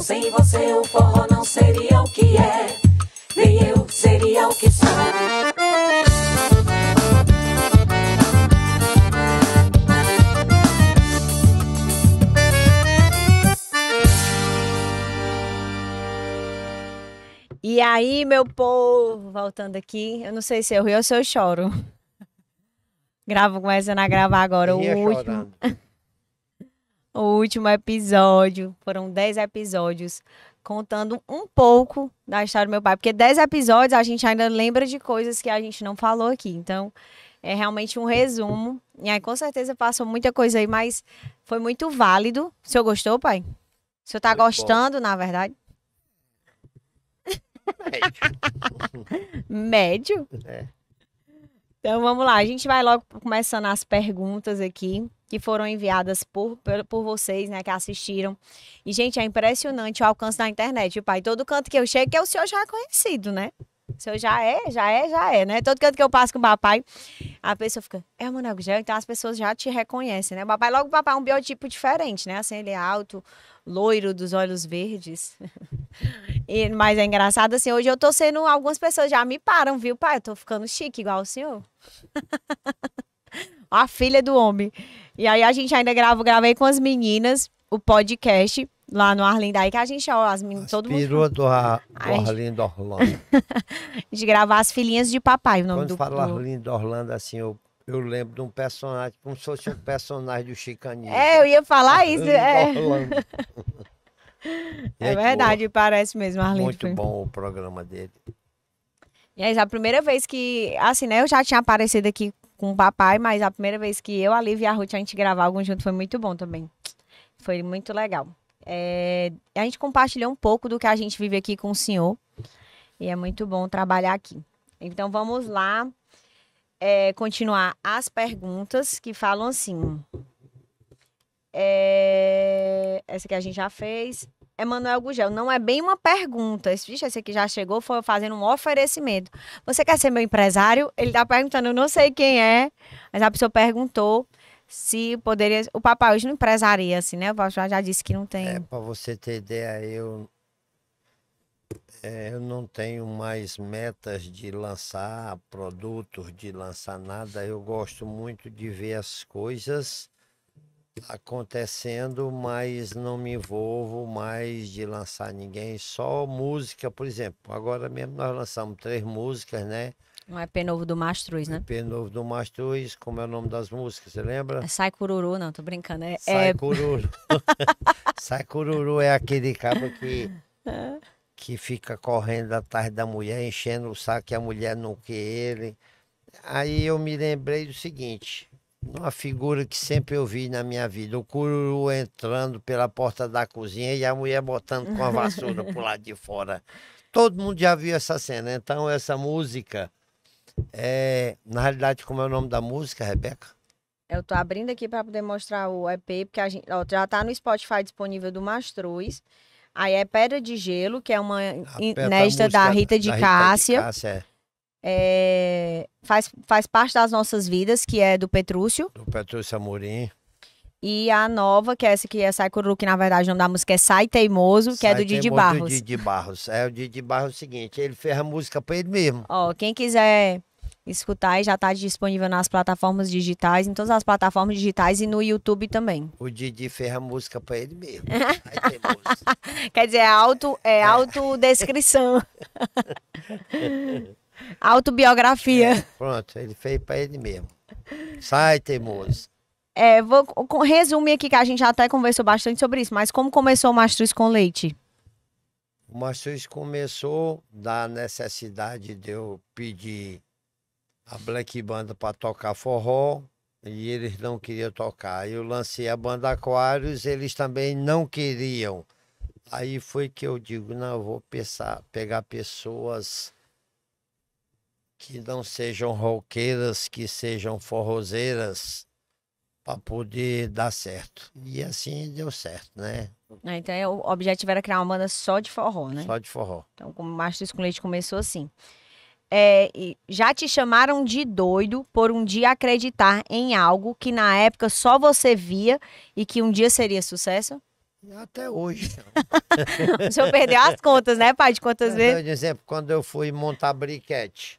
Sem você o forró não seria o que é, nem eu seria o que sou. E aí, meu povo, voltando aqui, eu não sei se eu rio ou se eu choro. Gravo, começando a gravar agora o último. o último episódio. Foram 10 episódios contando um pouco da história do meu pai, porque 10 episódios a gente ainda lembra de coisas que a gente não falou aqui. Então, é realmente um resumo. E aí, com certeza passou muita coisa aí, mas foi muito válido. O senhor gostou, pai? O senhor tá foi gostando, bom. na verdade? Médio. Médio? É. Então vamos lá, a gente vai logo começando as perguntas aqui que foram enviadas por, por, por, vocês, né, que assistiram. E, gente, é impressionante o alcance da internet. O pai, todo canto que eu chego, que é o senhor já é conhecido, né? O senhor já é, já é, já é, né? Todo canto que eu passo com o papai, a pessoa fica, é o Gugel, então as pessoas já te reconhecem, né? O papai, logo o papai é um biotipo diferente, né? Assim, ele é alto, loiro, dos olhos verdes. e, mas é engraçado, assim, hoje eu tô sendo, algumas pessoas já me param, viu, pai? Eu tô ficando chique igual o senhor. a filha do homem. E aí a gente ainda grava, gravei com as meninas o podcast lá no Arlindo aí que a gente, ó, as meninas, as todo mundo... do, a, do Arlindo Orlando. a gente gravar As Filhinhas de Papai, o nome Quando do... Quando fala Arlindo Orlando, assim, eu, eu lembro de um personagem, como se fosse um personagem do Chicaninho. É, eu ia falar isso, é. é verdade, boa. parece mesmo, Arlindo. Muito bom o programa dele. E aí, é a primeira vez que, assim, né, eu já tinha aparecido aqui com o papai, mas a primeira vez que eu, a Liv e a Ruth, a gente gravar algo junto foi muito bom também. Foi muito legal. É, a gente compartilhou um pouco do que a gente vive aqui com o senhor. E é muito bom trabalhar aqui. Então vamos lá é, continuar as perguntas que falam assim. É, essa que a gente já fez. Emanuel Gugel, não é bem uma pergunta. Esse, bicho, esse aqui já chegou, foi fazendo um oferecimento. Você quer ser meu empresário? Ele está perguntando, eu não sei quem é, mas a pessoa perguntou se poderia. O papai hoje não empresaria, assim, né? O papai já disse que não tem. É, para você ter ideia, eu. É, eu não tenho mais metas de lançar produtos, de lançar nada. Eu gosto muito de ver as coisas acontecendo, mas não me envolvo mais de lançar ninguém, só música, por exemplo. Agora mesmo nós lançamos três músicas, né? Não é Novo do Mastruz, né? EP Novo do Mastruz, como é o nome das músicas, você lembra? É Sai Cururu, não, tô brincando. É, Sai é... Cururu. Sai Cururu é aquele cabo que, que fica correndo atrás da mulher, enchendo o saco que a mulher não quer ele. Aí eu me lembrei do seguinte, uma figura que sempre eu vi na minha vida. O cururu entrando pela porta da cozinha e a mulher botando com a vassoura pro lado de fora. Todo mundo já viu essa cena. Então, essa música. É, na realidade, como é o nome da música, Rebeca? Eu tô abrindo aqui para poder mostrar o EP, porque a gente, ó, já tá no Spotify disponível do Mastruz. Aí é Pedra de Gelo, que é uma tá inédita da Rita de da Cássia. Rita de Cássia é é, faz, faz parte das nossas vidas, que é do Petrúcio. Do Petrúcio Amorim. E a nova, que é essa que é Sai Cururu, que na verdade não dá música é Sai Teimoso, que é Sai é do Didi Barros. Do Didi Barros. É o Didi Barros é o seguinte, ele fez a música para ele mesmo. Ó, quem quiser escutar já está disponível nas plataformas digitais, em todas as plataformas digitais e no YouTube também. O Didi fez a música para ele mesmo. Quer dizer, é é, é. autodescrição. Autobiografia. É, pronto, ele fez para ele mesmo. Sai, teimoso. É, vou resumir aqui que a gente já até conversou bastante sobre isso, mas como começou o Mastruz com leite? O Mastruz começou da necessidade de eu pedir a Black Banda para tocar forró e eles não queriam tocar. Eu lancei a banda Aquários, eles também não queriam. Aí foi que eu digo, não, eu vou pensar, pegar pessoas que não sejam roqueiras, que sejam forrozeiras, para poder dar certo. E assim deu certo, né? Ah, então é, o objetivo era criar uma banda só de forró, né? Só de forró. Então, como Mastros com Leite começou assim. É, já te chamaram de doido por um dia acreditar em algo que na época só você via e que um dia seria sucesso? Até hoje. o senhor perdeu as contas, né, pai? De quantas eu é vezes? Por exemplo, quando eu fui montar briquete,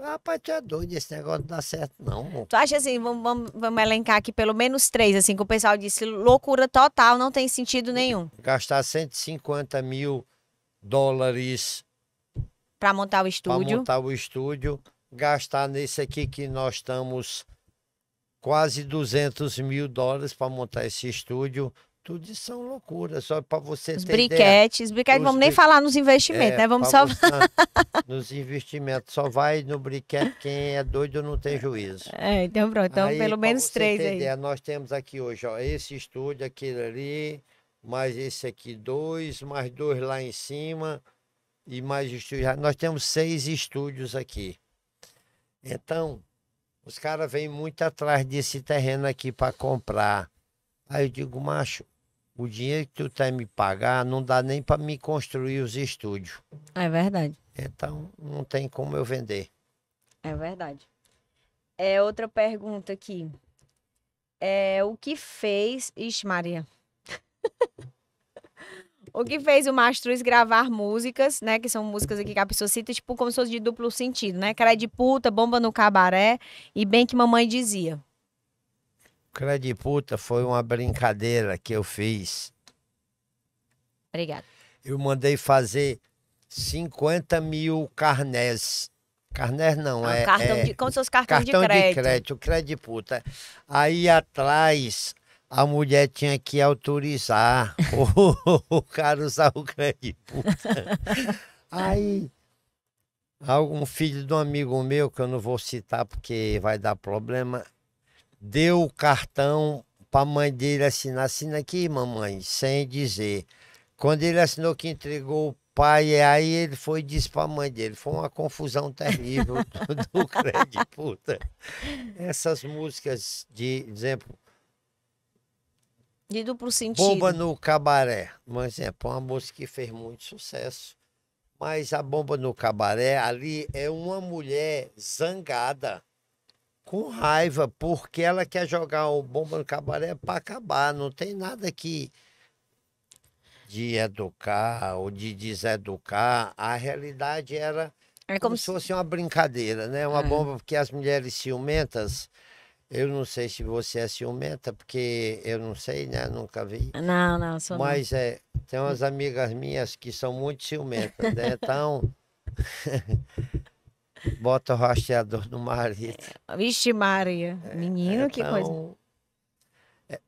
Rapaz, tu é doido, esse negócio não dá certo, não. Tu acha assim, vamos, vamos, vamos elencar aqui pelo menos três, assim, que o pessoal disse, loucura total, não tem sentido nenhum. Gastar 150 mil dólares... Pra montar o estúdio. Pra montar o estúdio. Gastar nesse aqui que nós estamos quase 200 mil dólares para montar esse estúdio tudo isso são loucuras, só para você os ter briquetes, ideia. briquetes, os vamos bri... nem falar nos investimentos, é, né? Vamos só você... nos investimentos, só vai no briquete quem é doido não tem juízo. É, então pronto, então aí, pelo menos três aí. Ideia, nós temos aqui hoje, ó, esse estúdio, aquele ali, mais esse aqui dois, mais dois lá em cima e mais estúdios. Nós temos seis estúdios aqui. Então, os caras vêm muito atrás desse terreno aqui para comprar. Aí eu digo, macho, o dinheiro que tu tem me pagar não dá nem para me construir os estúdios. É verdade. Então, não tem como eu vender. É verdade. É outra pergunta aqui. É, o que fez. Ixi, Maria. o que fez o Mastruz gravar músicas, né? Que são músicas aqui que a pessoa cita, tipo, como se fosse de duplo sentido, né? Que de puta, bomba no cabaré e bem que mamãe dizia. Cra puta foi uma brincadeira que eu fiz. Obrigada. Eu mandei fazer 50 mil carnés. Carnés não, ah, é. Cartão é, de, como se fosse cartão, cartão de crédito. de crédito, puta. Aí atrás a mulher tinha que autorizar o, cara usar o crédito puta. Aí algum filho de um amigo meu, que eu não vou citar porque vai dar problema, deu o cartão para a mãe dele assinar. Assina aqui, mamãe, sem dizer. Quando ele assinou que entregou o pai, é, aí ele foi e disse para a mãe dele. Foi uma confusão terrível do, crédito, puta. Essas músicas de, exemplo... De duplo sentido. Bomba no Cabaré, um exemplo. É uma música que fez muito sucesso. Mas a Bomba no Cabaré, ali é uma mulher zangada com raiva, porque ela quer jogar o bomba no cabaré para acabar. Não tem nada que de educar ou de deseducar. A realidade era é como, como se... se fosse uma brincadeira, né? Uma é. bomba, porque as mulheres ciumentas. Eu não sei se você é ciumenta, porque eu não sei, né? Nunca vi. Não, não, sou Mas não. é, tem umas amigas minhas que são muito ciumentas, né? Então. Bota o rastreador no marido. É, vixe, Maria. É, menino, então, que coisa. É,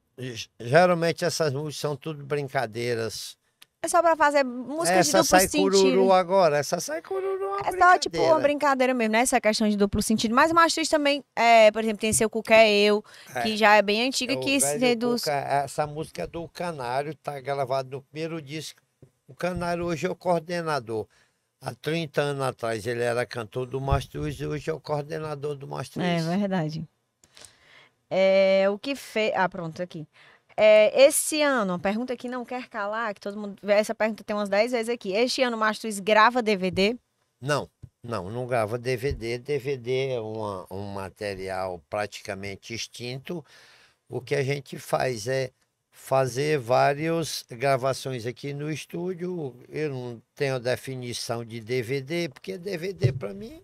geralmente essas músicas são tudo brincadeiras. É só pra fazer música essa de duplo sai Cururu agora, essa sai cururu agora. Essa é tipo uma brincadeira mesmo, né? Essa questão de duplo sentido. Mas Mastriz também, é, por exemplo, tem Seu Cuca é Eu, é. que já é bem antiga, o que reduz... Cuca, essa música é do Canário, tá gravada no primeiro disco. O Canário hoje é o coordenador. Há 30 anos atrás ele era cantor do Mastruz e hoje é o coordenador do Mastruz. É verdade. É, o que fez. Ah, pronto, aqui. É, esse ano, uma pergunta que não quer calar, que todo mundo. Essa pergunta tem umas 10 vezes aqui. Este ano o Mastruz grava DVD? Não, não, não grava DVD. DVD é uma, um material praticamente extinto. O que a gente faz é fazer várias gravações aqui no estúdio. Eu não tenho definição de DVD, porque DVD para mim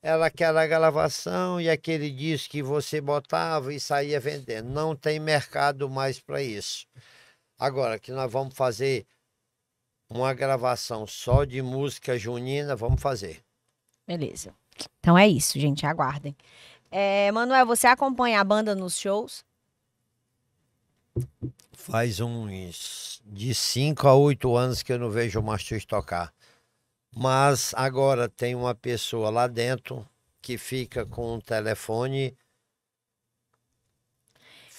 era aquela gravação e aquele disco que você botava e saía vendendo. Não tem mercado mais para isso. Agora que nós vamos fazer uma gravação só de música junina, vamos fazer. Beleza. Então é isso, gente. Aguardem. É, Manuel, você acompanha a banda nos shows? Faz uns de 5 a 8 anos que eu não vejo o Mastruz tocar. Mas agora tem uma pessoa lá dentro que fica com o telefone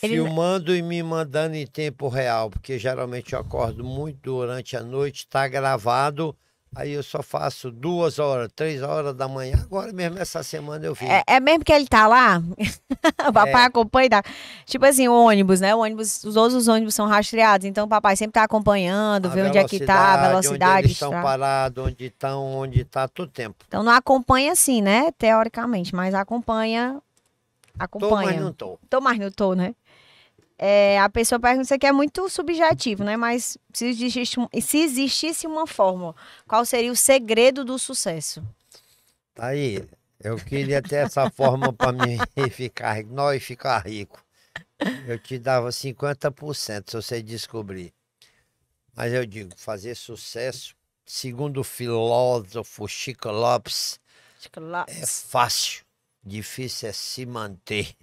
Ele... filmando e me mandando em tempo real, porque geralmente eu acordo muito durante a noite, está gravado Aí eu só faço duas horas, três horas da manhã. Agora mesmo, essa semana eu vi. É, é mesmo que ele tá lá? o papai é. acompanha. Tá? Tipo assim, o ônibus, né? O ônibus, os outros ônibus são rastreados. Então o papai sempre tá acompanhando, a vê onde é que tá, a velocidade. Onde eles estão tá. parados, onde estão, onde tá, todo tempo. Então não acompanha assim, né? Teoricamente, mas acompanha. Acompanha. Tô, mas não tô. Tô, mas não tô, né? É, a pessoa pergunta, isso aqui é muito subjetivo, né? Mas se existisse, se existisse uma fórmula, qual seria o segredo do sucesso? Tá aí. Eu queria ter essa fórmula para mim ficar rico. Nós ficar rico. Eu te dava 50% se você descobrir. Mas eu digo, fazer sucesso, segundo o filósofo Chico Lopes, Chico Lopes. é fácil. Difícil é se manter.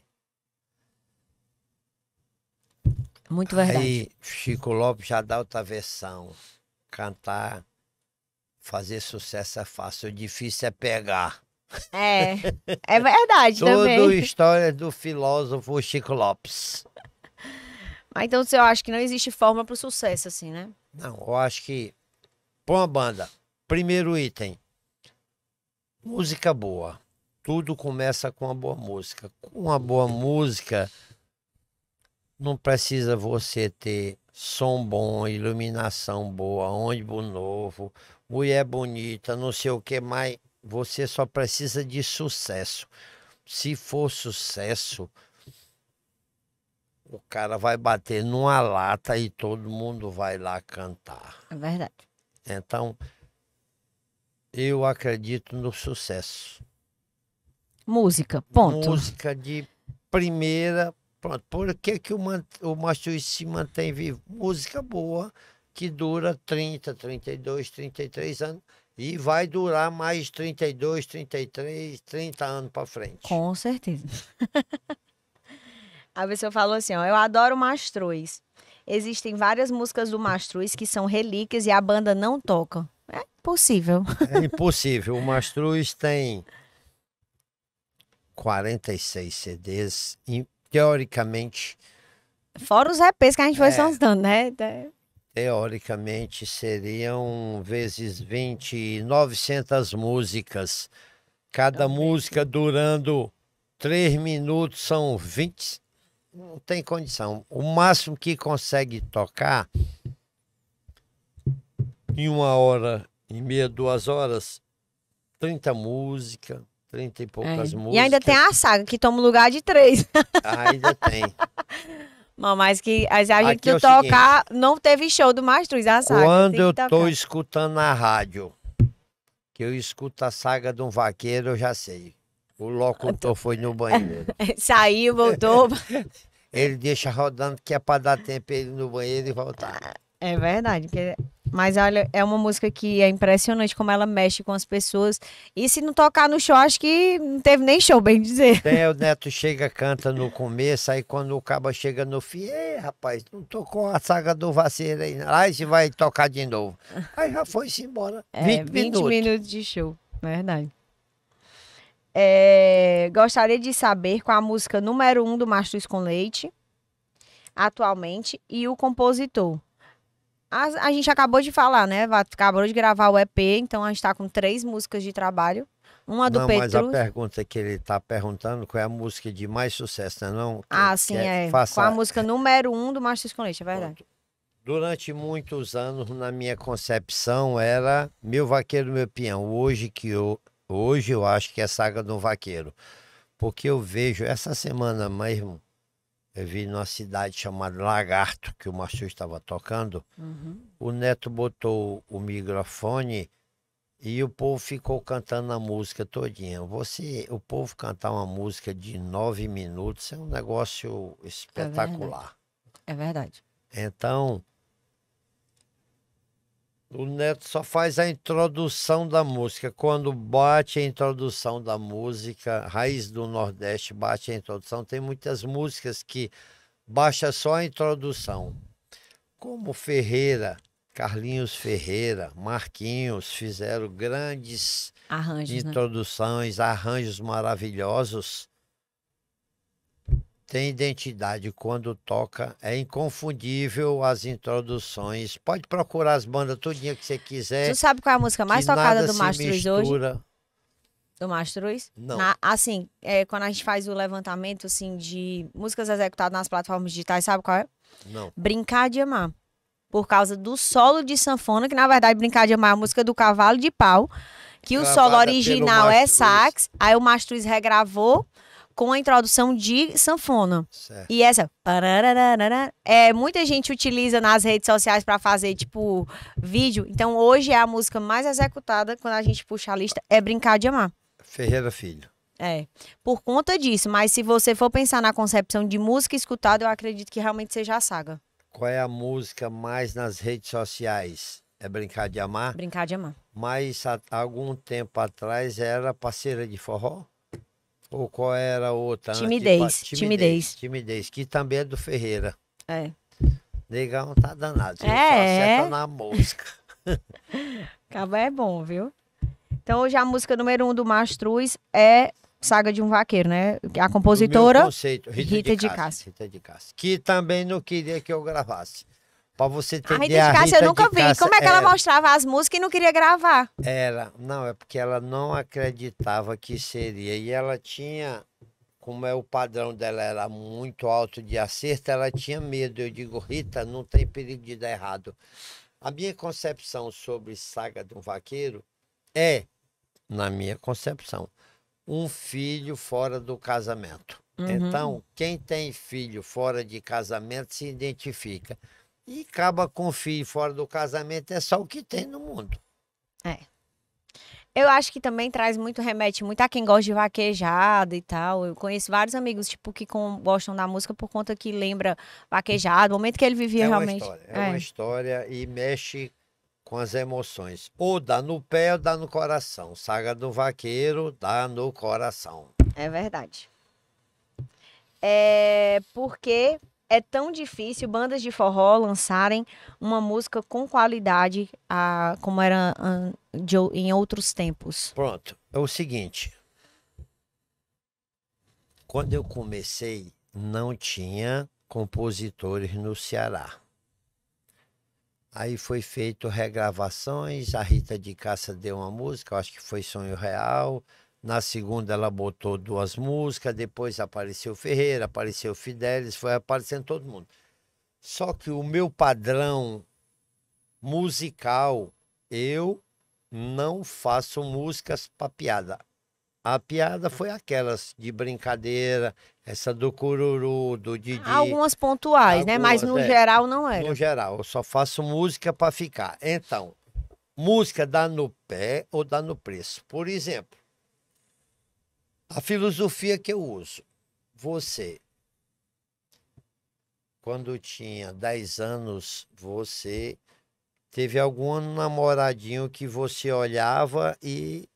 Muito verdade. Aí Chico Lopes já dá outra versão. Cantar, fazer sucesso é fácil, o difícil é pegar. É, é verdade Tudo também. Tudo história do filósofo Chico Lopes. Mas então você acha que não existe forma para o sucesso assim, né? Não, eu acho que põe uma banda. Primeiro item, música boa. Tudo começa com uma boa música. Com uma boa música, não precisa você ter som bom, iluminação boa, ônibus novo, mulher bonita, não sei o que mais. Você só precisa de sucesso. Se for sucesso, o cara vai bater numa lata e todo mundo vai lá cantar. É verdade. Então, eu acredito no sucesso. Música, ponto. Música de primeira Pronto, por que, que o, o Machuí se mantém vivo? Música boa, que dura 30, 32, 33 anos e vai durar mais 32, 33, 30 anos para frente. Com certeza. A pessoa falou assim, ó, eu adoro Mastruz. Existem várias músicas do Mastruz que são relíquias e a banda não toca. É impossível. É impossível. O Mastruz tem 46 CDs teoricamente. Fora os EPs que a gente foi é, soltando, né? Teoricamente seriam vezes 20, 900 músicas. Cada Também. Então, música durando 3 minutos são 20. Não tem condição. O máximo que consegue tocar em uma hora e meia, duas horas, 30 músicas. 30 e é, poucas é. músicas. E ainda tem a saga, que toma lugar de três. Ah, ainda tem. mas que a gente é tocar, seguinte, não teve show do Mastruz, a saga. Quando eu tocar. tô escutando na rádio, que eu escuto a saga de um vaqueiro, eu já sei. O locutor foi no banheiro. Saiu, voltou. ele deixa rodando que é para dar tempo ele ir no banheiro e voltar. Ah. É verdade, porque é, mas olha, é uma música que é impressionante como ela mexe com as pessoas. E se não tocar no show, acho que não teve nem show, bem dizer. Tem, o Neto chega, canta no começo, aí quando o caba chega no fim, ei, rapaz, não tocou a saga do vaceiro aí. Aí você vai tocar de novo. Aí já foi-se embora. É, 20, 20 minutos. minutos de show, verdade. É, gostaria de saber qual a música número um do Mastros com Leite, atualmente, e o compositor. A, a, gente acabou de falar, né? Acabou de gravar o EP, então a gente tá com três músicas de trabalho. Uma do não, Petrus. Mas a pergunta que ele tá perguntando qual é a música de mais sucesso, né? Não, ah, sim, é. Faça... Qual a música número um do Márcio Escolete, é verdade. Durante muitos anos, na minha concepção, era Meu Vaqueiro, Meu pião. Hoje, que eu, hoje eu acho que é Saga do Vaqueiro. Porque eu vejo, essa semana mesmo, eu vi numa cidade chamada Lagarto, que o Márcio estava tocando, uhum. o Neto botou o microfone e o povo ficou cantando a música todinha. Você, o povo cantar uma música de nove minutos é um negócio é espetacular. É verdade. É verdade. Então, o Neto só faz a introdução da música. Quando bate a introdução da música, Raiz do Nordeste bate a introdução. Tem muitas músicas que baixa só a introdução. Como Ferreira, Carlinhos Ferreira, Marquinhos fizeram grandes arranjos, né? introduções, né? arranjos maravilhosos tem identidade quando toca, é inconfundível as introduções. Pode procurar as bandas todinha que você quiser. Você sabe qual é a música mais tocada do Mastruz hoje? Do Mastruz? Não. Na, assim, é, quando a gente faz o levantamento assim de músicas executadas nas plataformas digitais, sabe qual é? Não. Brincar de amar. Por causa do solo de sanfona, que na verdade Brincar de Amar é a música do Cavalo de Pau, que Gravada o solo original é sax, aí o Mastruz regravou com a introdução de sanfona. Certo. E essa é muita gente utiliza nas redes sociais para fazer tipo vídeo. Então hoje é a música mais executada quando a gente puxa a lista é Brincar de Amar. Ferreira Filho. É, por conta disso, mas se você for pensar na concepção de música escutada, eu acredito que realmente seja a saga. Qual é a música mais nas redes sociais? É Brincar de Amar? Brincar de Amar. Mas há algum tempo atrás era Parceira de Forró? Ou qual era a outra? Ah, timidez, timidez, timidez. que também é do Ferreira. É. Negão tá danado. Ele é. Só acerta é. na música. Caba é bom, viu? Então hoje a música número um do Mastruz é Saga de um Vaqueiro, né? A compositora. conceito, Rita, Rita de, de Rita de Cássia. Que também não queria que eu gravasse. Pra você ter a Rita Cássia, a Rita eu nunca vi. Como é que ela, é. mostrava as músicas e não queria gravar? Era, não, é porque ela não acreditava que seria. E ela tinha, como é o padrão dela era muito alto de acerto, ela tinha medo. Eu digo, Rita, não tem perigo de dar errado. A minha concepção sobre Saga de um Vaqueiro é, na minha concepção, um filho fora do casamento. Uhum. Então, quem tem filho fora de casamento se identifica. E acaba com filho fora do casamento, é só o que tem no mundo. É. Eu acho que também traz muito, remete muito a quem gosta de vaquejado e tal. Eu conheço vários amigos, tipo, que com, gostam da música por conta que lembra vaquejado, o momento que ele vivia é realmente. Uma história, é, é uma história e mexe com as emoções. Ou dá no pé ou dá no coração. Saga do vaqueiro dá no coração. É verdade. É porque é tão difícil bandas de forró lançarem uma música com qualidade a, ah, como era a, de, em outros tempos. Pronto, é o seguinte. Quando eu comecei, não tinha compositores no Ceará. Aí foi feito regravações, a Rita de Caça deu uma música, acho que foi Sonho Real, na segunda ela botou duas músicas, depois apareceu Ferreira, apareceu Fidelis, foi aparecendo todo mundo. Só que o meu padrão musical, eu não faço músicas para piada. A piada hum. foi aquelas de brincadeira, essa do Cururu, do Didi. Algumas pontuais, algumas, né? Mas no é, geral não era. No geral, eu só faço música para ficar. Então, música dá no pé ou dá no preço. Por exemplo, a filosofia que eu uso. Você, quando tinha 10 anos, você teve algum namoradinho que você olhava e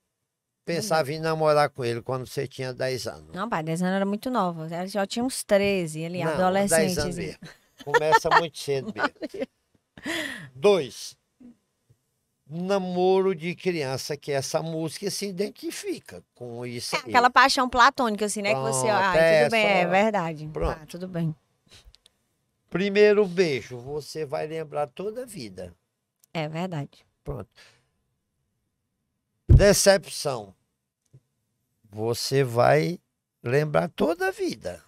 pensava hum. em namorar com ele quando você tinha 10 anos? Não, pai, 10 anos era muito novo. Eu já tinha uns 13, ele Não, adolescente. 10 anos mesmo. Começa muito cedo mesmo. Dois, namoro de criança, que essa música, se identifica com isso. É aí. aquela paixão platônica, assim, né? Pronto, que você. Ah, tudo é bem, é verdade. Ah, pronto. Ah, tudo bem. Primeiro beijo, você vai lembrar toda a vida. É verdade. Pronto. Decepção. Você vai lembrar toda a vida.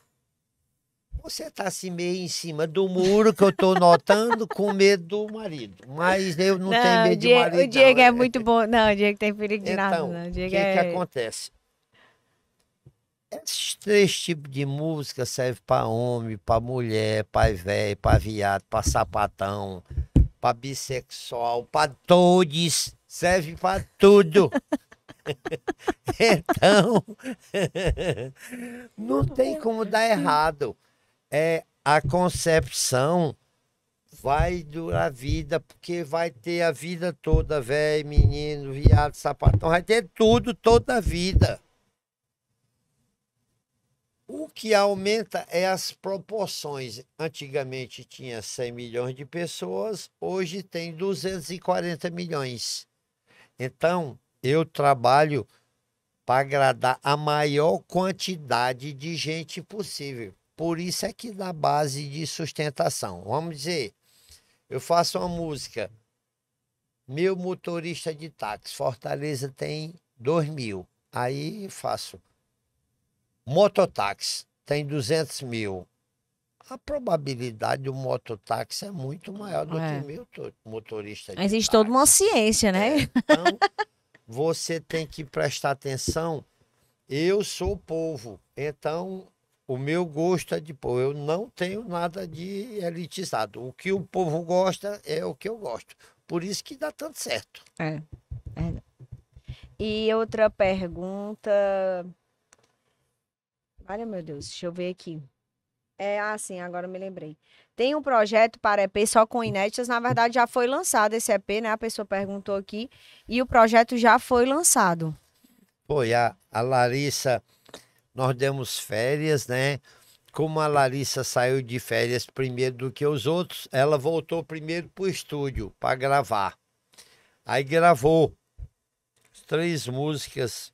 Você está assim meio em cima do muro que eu estou notando com medo do marido. Mas eu não, não tenho medo Diego, de marido. O Diego não. É, é muito bom. Não, o Diego tem perigo de então, nada. Não. O que, é... que acontece? Esses três tipos de música servem para homem, para mulher, para velho, para viado, para sapatão, para bissexual, para todos. Serve para tudo. então, não tem como dar errado é a concepção vai durar a vida, porque vai ter a vida toda, velho, menino, viado, sapatão, vai ter tudo toda a vida. O que aumenta é as proporções. Antigamente tinha 100 milhões de pessoas, hoje tem 240 milhões. Então, eu trabalho para agradar a maior quantidade de gente possível. Por isso é que dá base de sustentação. Vamos dizer, eu faço uma música, meu motorista de táxi, Fortaleza tem 2 mil. Aí faço mototáxi, tem 200 mil. A probabilidade do mototáxi é muito maior do é. que meu motorista de Existe táxi. toda uma ciência, né? É, então, você tem que prestar atenção. Eu sou o povo, então o meu gosto é de pô, eu não tenho nada de elitizado. O que o povo gosta é o que eu gosto. Por isso que dá tanto certo. É. é. E outra pergunta. Olha, meu Deus, deixa eu ver aqui. É, ah, agora me lembrei. Tem um projeto para EP só com inéditas. Na verdade, já foi lançado esse EP, né? A pessoa perguntou aqui. E o projeto já foi lançado. Foi, a, a Larissa nós demos férias, né? Como a Larissa saiu de férias primeiro do que os outros, ela voltou primeiro pro estúdio para gravar. Aí gravou três músicas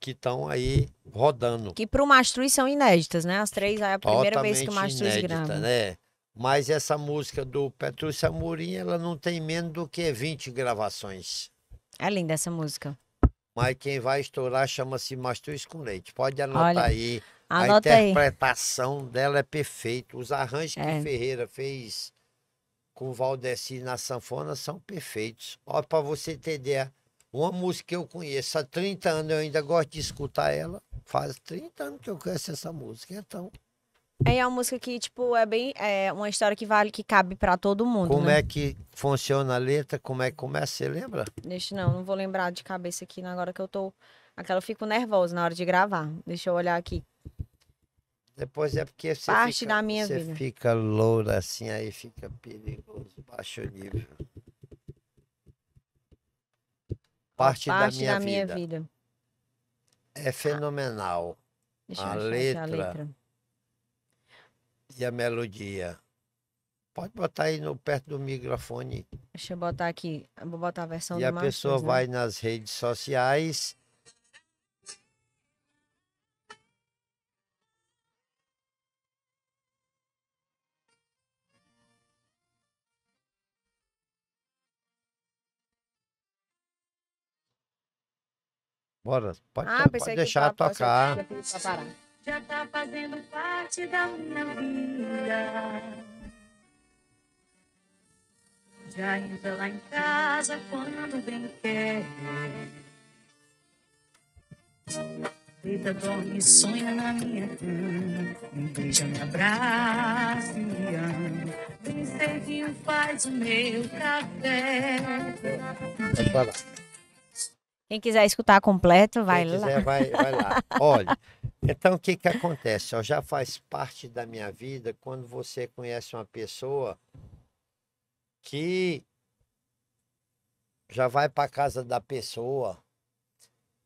que estão aí rodando. Que para o Mastruz são inéditas, né? As três é a primeira Totalmente vez que o Mastruz inédita, grava. né? Mas essa música do Petrúcio Amorim, ela não tem menos do que 20 gravações. É linda essa música mas quem vai estourar chama-se Mastruz com Leite. Pode anotar Olha, aí. Anota a interpretação aí. dela é perfeita. Os arranjos é. que Ferreira fez com Valdeci na sanfona são perfeitos. Ó, para você entender, uma música que eu conheço há 30 anos, eu ainda gosto de escutar ela. Faz 30 anos que eu conheço essa música, então. É uma música que, tipo, é bem. É uma história que vale, que cabe para todo mundo. Como né? é que funciona a letra? Como é que começa? Você lembra? Deixa, não, não vou lembrar de cabeça aqui na hora que eu tô. Aquela eu fico nervosa na hora de gravar. Deixa eu olhar aqui. Depois é porque você. Parte fica, da minha você vida. Você fica loura assim, aí fica perigoso, baixo nível. Parte, Parte da minha, da minha vida. É fenomenal. a, letra... a letra e a melodia. Pode botar aí no, perto do microfone. Deixa eu botar aqui. vou botar a versão e do E a pessoa né? vai nas redes sociais. Bora, pode, ah, pode deixar tocar já tá fazendo parte da minha vida. Já entra lá em casa quando bem quer. Deita, dorme, sonha na minha cama. Me beija, me abraça, me ama. Vem cedinho, faz o meu café. Quem quiser escutar completo, vai Quem quiser, lá. Vai, vai lá. Olha. Então, o que, que acontece? já faz parte da minha vida quando você conhece uma pessoa que já vai para casa da pessoa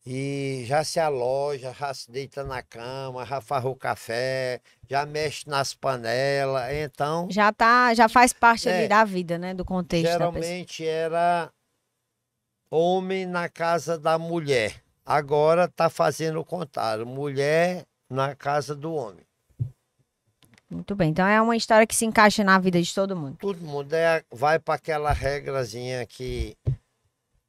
e já se aloja, já se deita na cama, já farra o café, já mexe nas panelas, então... Já tá, já faz parte é, da vida, né, do contexto Geralmente era homem na casa da mulher. Agora está fazendo o contrário. Mulher na casa do homem. Muito bem. Então é uma história que se encaixa na vida de todo mundo. Todo mundo é, vai para aquela regrazinha que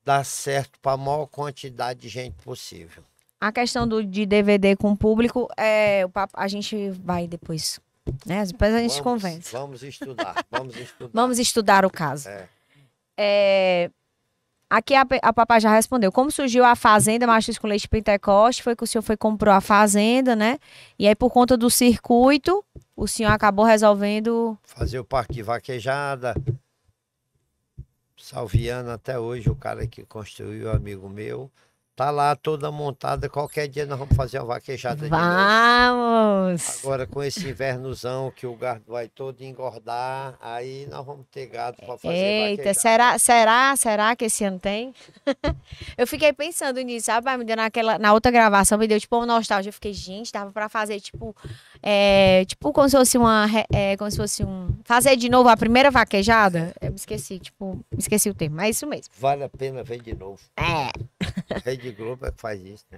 dá certo para a maior quantidade de gente possível. A questão do, de DVD com o público, é, o papo, a gente vai depois. Né? Depois a gente vamos, conversa. Vamos estudar. Vamos estudar. vamos estudar o caso. É. é... Aqui a, a papai já respondeu. Como surgiu a fazenda Machos com Leite Pentecoste? Foi que o senhor foi comprou a fazenda, né? E aí, por conta do circuito, o senhor acabou resolvendo. Fazer o parque de vaquejada. Salviano, até hoje, o cara que construiu, amigo meu. Tá lá toda montada, qualquer dia nós vamos fazer uma vaquejada Vamos! Agora com esse invernozão que o gado vai todo engordar, aí nós vamos ter gado para fazer Eita, vaquejada. será, será, será que esse ano tem? eu fiquei pensando nisso, sabe? Me deu naquela, na outra gravação, me deu tipo uma nostalgia. Eu fiquei, gente, dava para fazer tipo é, tipo, como se fosse uma. É, como se fosse um. Fazer de novo a primeira vaquejada? Eu esqueci, tipo, esqueci o termo, mas é isso mesmo. Vale a pena ver de novo. É. Rede Globo é que faz isso, né?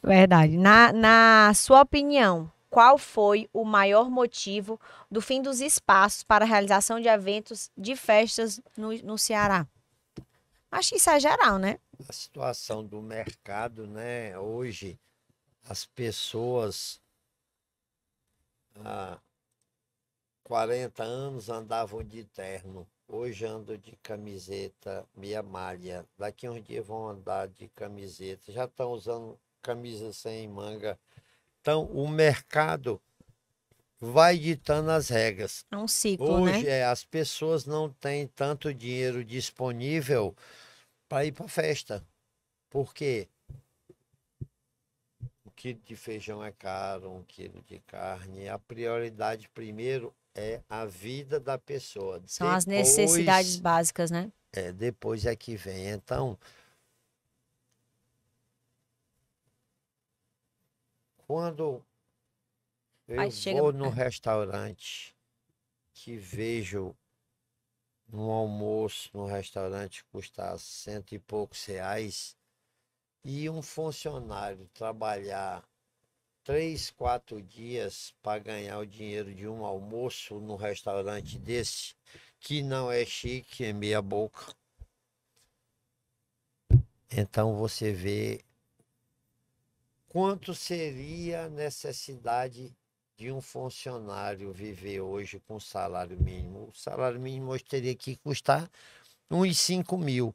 É verdade. Na, na sua opinião, qual foi o maior motivo do fim dos espaços para a realização de eventos de festas no, no Ceará? Acho que isso é geral, né? A situação do mercado, né? Hoje as pessoas há 40 anos andavam de terno. Hoje ando de camiseta, meia malha. Daqui uns dias vão andar de camiseta. Já estão usando camisa sem manga. Então, o mercado vai ditando as regras. É um ciclo, né? Hoje, né? É, as pessoas não têm tanto dinheiro disponível para ir para festa. Por quê? quilo de feijão é caro, um quilo de carne. A prioridade primeiro é a vida da pessoa. São depois, as necessidades básicas, né? É, depois é que vem. Então, quando eu Aí chega... vou no é. restaurante que vejo um almoço no restaurante custar cento e poucos reais, e um funcionário trabalhar três, quatro dias para ganhar o dinheiro de um almoço num restaurante desse, que não é chique, é meia boca. Então você vê quanto seria a necessidade de um funcionário viver hoje com salário mínimo. O salário mínimo hoje teria que custar uns 5 mil.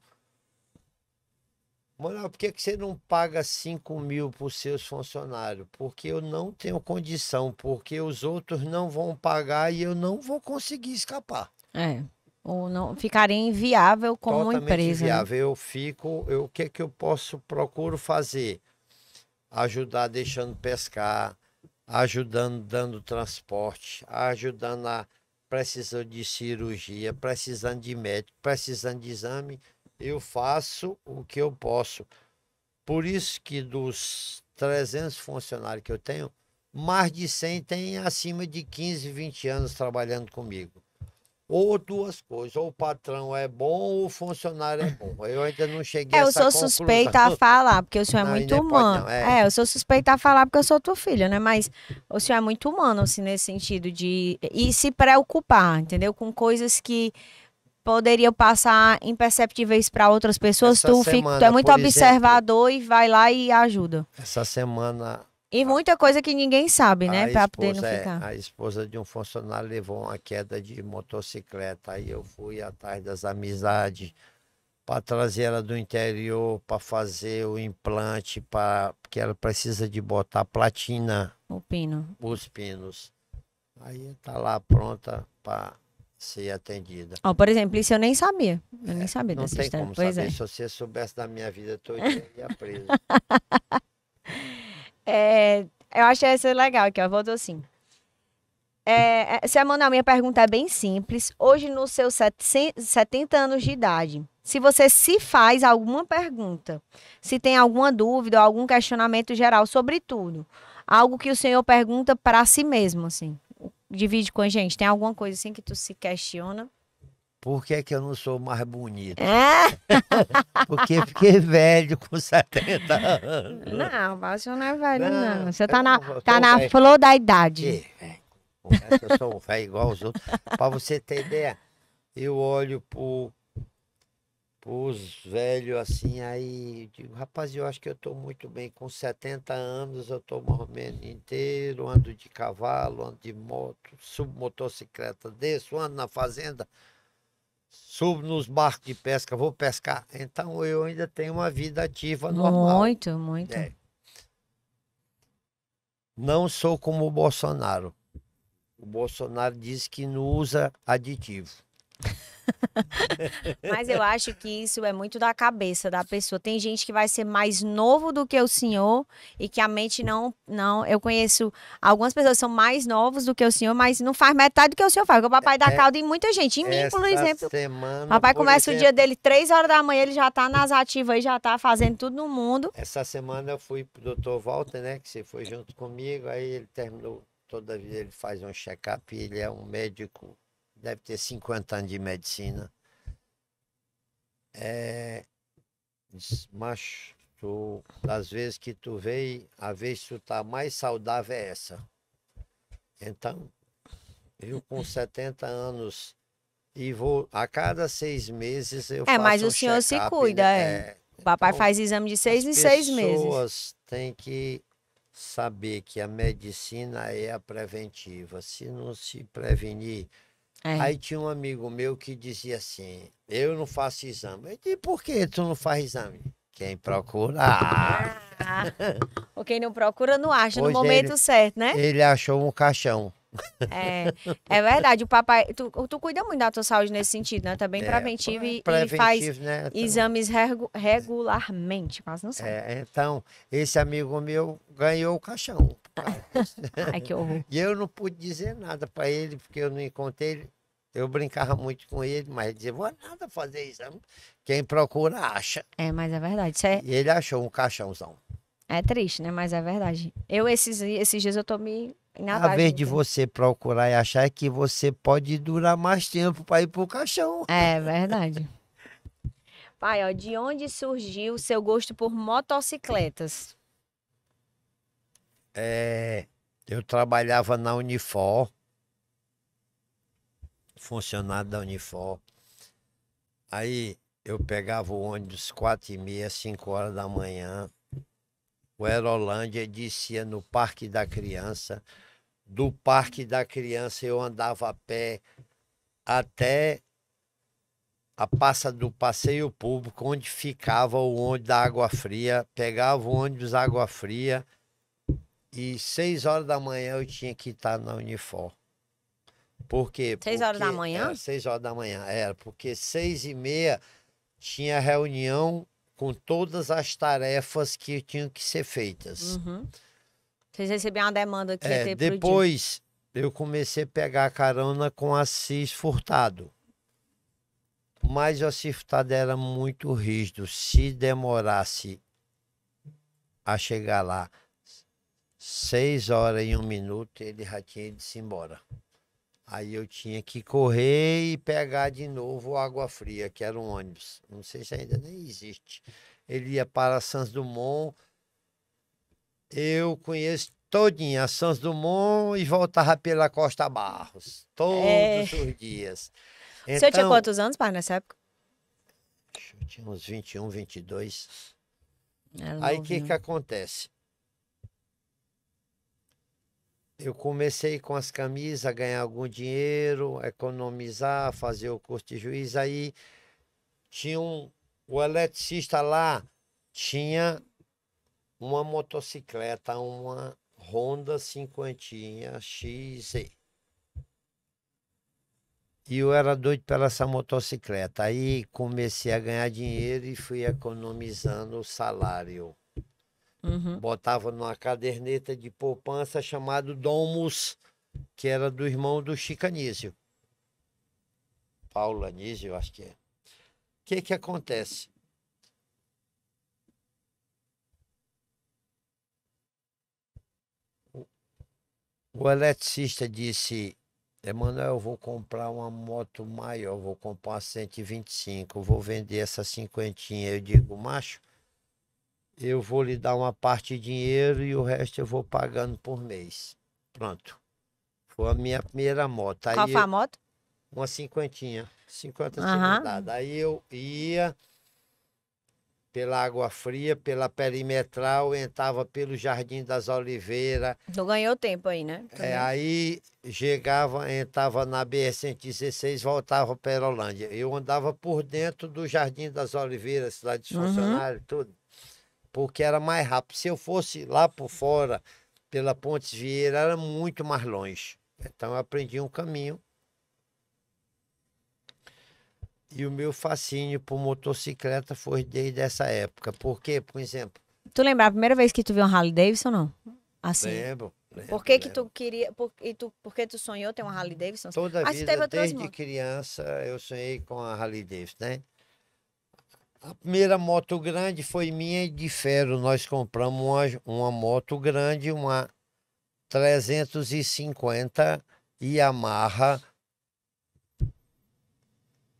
Moral, por que, que você não paga 5 mil para os seus funcionários? Porque eu não tenho condição, porque os outros não vão pagar e eu não vou conseguir escapar. É. Ou não ficaria inviável como Totalmente empresa. Né? Inviável. Né? Eu fico. Eu, o que, que eu posso procuro fazer? Ajudar deixando pescar, ajudando dando transporte, ajudando a precisando de cirurgia, precisando de médico, precisando de exame eu faço o que eu posso. Por isso que dos 300 funcionários que eu tenho, mais de 100 têm acima de 15, 20 anos trabalhando comigo. Ou duas coisas, ou o patrão é bom ou o funcionário é bom. Eu ainda não cheguei é, a essa Eu sou suspeita a falar, porque o senhor é muito humano. é. é. eu sou suspeita a falar porque eu sou tua filha, né? Mas o senhor é muito humano, assim, nesse sentido de... E se preocupar, entendeu? Com coisas que poderiam passar imperceptíveis para outras pessoas, tu, semana, fica, tu é muito observador exemplo, e vai lá e ajuda. Essa semana. E a, muita coisa que ninguém sabe, né? Para poder não é, ficar. É, a esposa de um funcionário levou uma queda de motocicleta. Aí eu fui atrás das amizades para trazer ela do interior para fazer o implante, para porque ela precisa de botar platina. O pino. Os pinos. Aí tá lá pronta para ser atendida. Oh, por exemplo, isso eu nem sabia. Eu é, nem sabia não dessa tem história. como pois saber. É. Se você soubesse da minha vida toda, eu ia preso. é, eu achei essa legal aqui, ó. Voltou assim. É, é Samuel, minha pergunta é bem simples. Hoje, nos seus 70 anos de idade, se você se faz alguma pergunta, se tem alguma dúvida ou algum questionamento geral sobre tudo, algo que o senhor pergunta para si mesmo, assim, divide com a gente? Tem alguma coisa assim que tu se questiona? Por que, é que eu não sou mais bonito? É? Porque fiquei é velho com 70 anos. Não, você não é velho, não. não. Você tá na, tá na flor da idade. É, é. Eu sou um velho igual os outros. Para você ter ideia, eu olho pro pus velho assim, aí digo, rapaz, eu acho que eu estou muito bem, com 70 anos eu estou morrendo inteiro, ando de cavalo, ando de moto, subo motocicleta, desço, ando na fazenda, subo nos barcos de pesca, vou pescar. Então eu ainda tenho uma vida ativa normal. Muito, muito. É. Não sou como o Bolsonaro. O Bolsonaro diz que não usa aditivo. Mas eu acho que isso é muito da cabeça da pessoa. Tem gente que vai ser mais novo do que o senhor e que a mente não. não Eu conheço algumas pessoas que são mais novos do que o senhor, mas não faz metade do que o senhor faz. Porque o papai dá é, caldo em muita gente. Em mim, por exemplo. Semana, papai começa exemplo, o dia dele três horas da manhã, ele já está nas ativas e já está fazendo tudo no mundo. Essa semana eu fui pro doutor Walter, né? Que você foi junto comigo, aí ele terminou. Toda vida ele faz um check-up, ele é um médico deve ter 50 anos de medicina. É, macho, tu, das vezes que tu veio, a vez que tu tá mais saudável é essa. Então, eu com 70 anos e vou a cada seis meses eu é, faço É, mas um o senhor se cuida, né? é. é. O papai então, faz exame de seis em seis meses. As pessoas têm que saber que a medicina é a preventiva. Se não se prevenir, é. Aí tinha um amigo meu que dizia assim: Eu não faço exame. Eu disse, por que tu não faz exame? Quem procura. Ah. Ou quem não procura não acha pois no é, momento ele, certo, né? Ele achou um caixão. É, é verdade, o papai. Tu, tu cuida muito da tua saúde nesse sentido, né? Também é, preventivo, e, preventivo, e faz né? exames regu regularmente, mas não sei. É, então, esse amigo meu ganhou o caixão. Ai, que horror. E eu não pude dizer nada para ele, porque eu não encontrei ele. Eu brincava muito com ele, mas ele dizia, vou nada fazer exame. Quem procura, acha. É, mas é verdade. É... E ele achou um caixãozão. É triste, né? Mas é verdade. Eu, esses, esses dias, eu tô me... Na a vez de você procurar e achar é que você pode durar mais tempo para ir pro caixão. É verdade. Pai, ó, de onde surgiu o seu gosto por motocicletas? é, eu trabalhava na Unifor, funcionário da Unifor. Aí eu pegava o ônibus quatro e meia, cinco horas da manhã. O Aerolândia descia no Parque da Criança. Do Parque da Criança eu andava a pé até a passa do passeio público, onde ficava o ônibus da água fria, pegava o ônibus água fria, e seis horas da manhã eu tinha que estar na Unifor. Por quê? Seis horas da manhã? Era seis horas da manhã, era. Porque seis e meia tinha reunião com todas as tarefas que tinham que ser feitas. Uhum. Vocês receberam uma demanda que é, Depois eu comecei a pegar carona com Assis Furtado. Mas o Assis Furtado era muito rígido. Se demorasse a chegar lá seis horas e um minuto ele já tinha ido-se embora. Aí eu tinha que correr e pegar de novo Água Fria, que era um ônibus. Não sei se ainda nem existe. Ele ia para Santos Dumont. Eu conheço todinha Santos Dumont e voltava pela Costa Barros. Todos é... os dias. Então, o senhor tinha então quantos anos, pai, nessa época? Eu tinha uns 21, 22. É Aí o que, que acontece? eu comecei com as camisas, a ganhar algum dinheiro, economizar, fazer o curso de juiz. Aí tinha um. O eletricista lá tinha uma motocicleta, uma Honda cinquentinha XZ. E eu era doido pela essa motocicleta. Aí comecei a ganhar dinheiro e fui economizando o salário. Uhum. Botava numa caderneta de poupança chamado Domus, que era do irmão do Chico Anísio. Paulo Anísio, acho que é. O que que acontece? O eletricista disse, Emanuel, eu vou comprar uma moto maior, vou comprar uma 125, vou vender essa cinquentinha. Eu digo, macho, eu vou lhe dar uma parte de dinheiro e o resto eu vou pagando por mês. Pronto. Foi a minha primeira moto. Aí Qual foi a moto? Uma cinquentinha. Cinquenta uhum. Aí eu ia pela Água Fria, pela Perimetral, entrava pelo Jardim das Oliveiras. Tu então ganhou tempo aí, né? É, aí chegava, entrava na BR-116, voltava para Perolândia. Eu andava por dentro do Jardim das Oliveiras, lá de uhum. funcionário, uhum. tudo porque era mais rápido. Se eu fosse lá por fora, pela Pontes Vieira, era muito mais longe. Então eu aprendi um caminho. E o meu fascínio por motocicleta foi desde essa época. Por quê? Por exemplo. Tu lembra a primeira vez que tu viu um Harley Davidson ou não? Assim. Lembro. lembro por que, lembro. que tu queria. Por, e tu, por que tu sonhou ter uma Harley Davidson? Toda ah, vida, desde criança, eu sonhei com a Harley Davidson, né? A primeira moto grande foi minha de ferro. Nós compramos uma, uma moto grande, uma 350 Yamaha.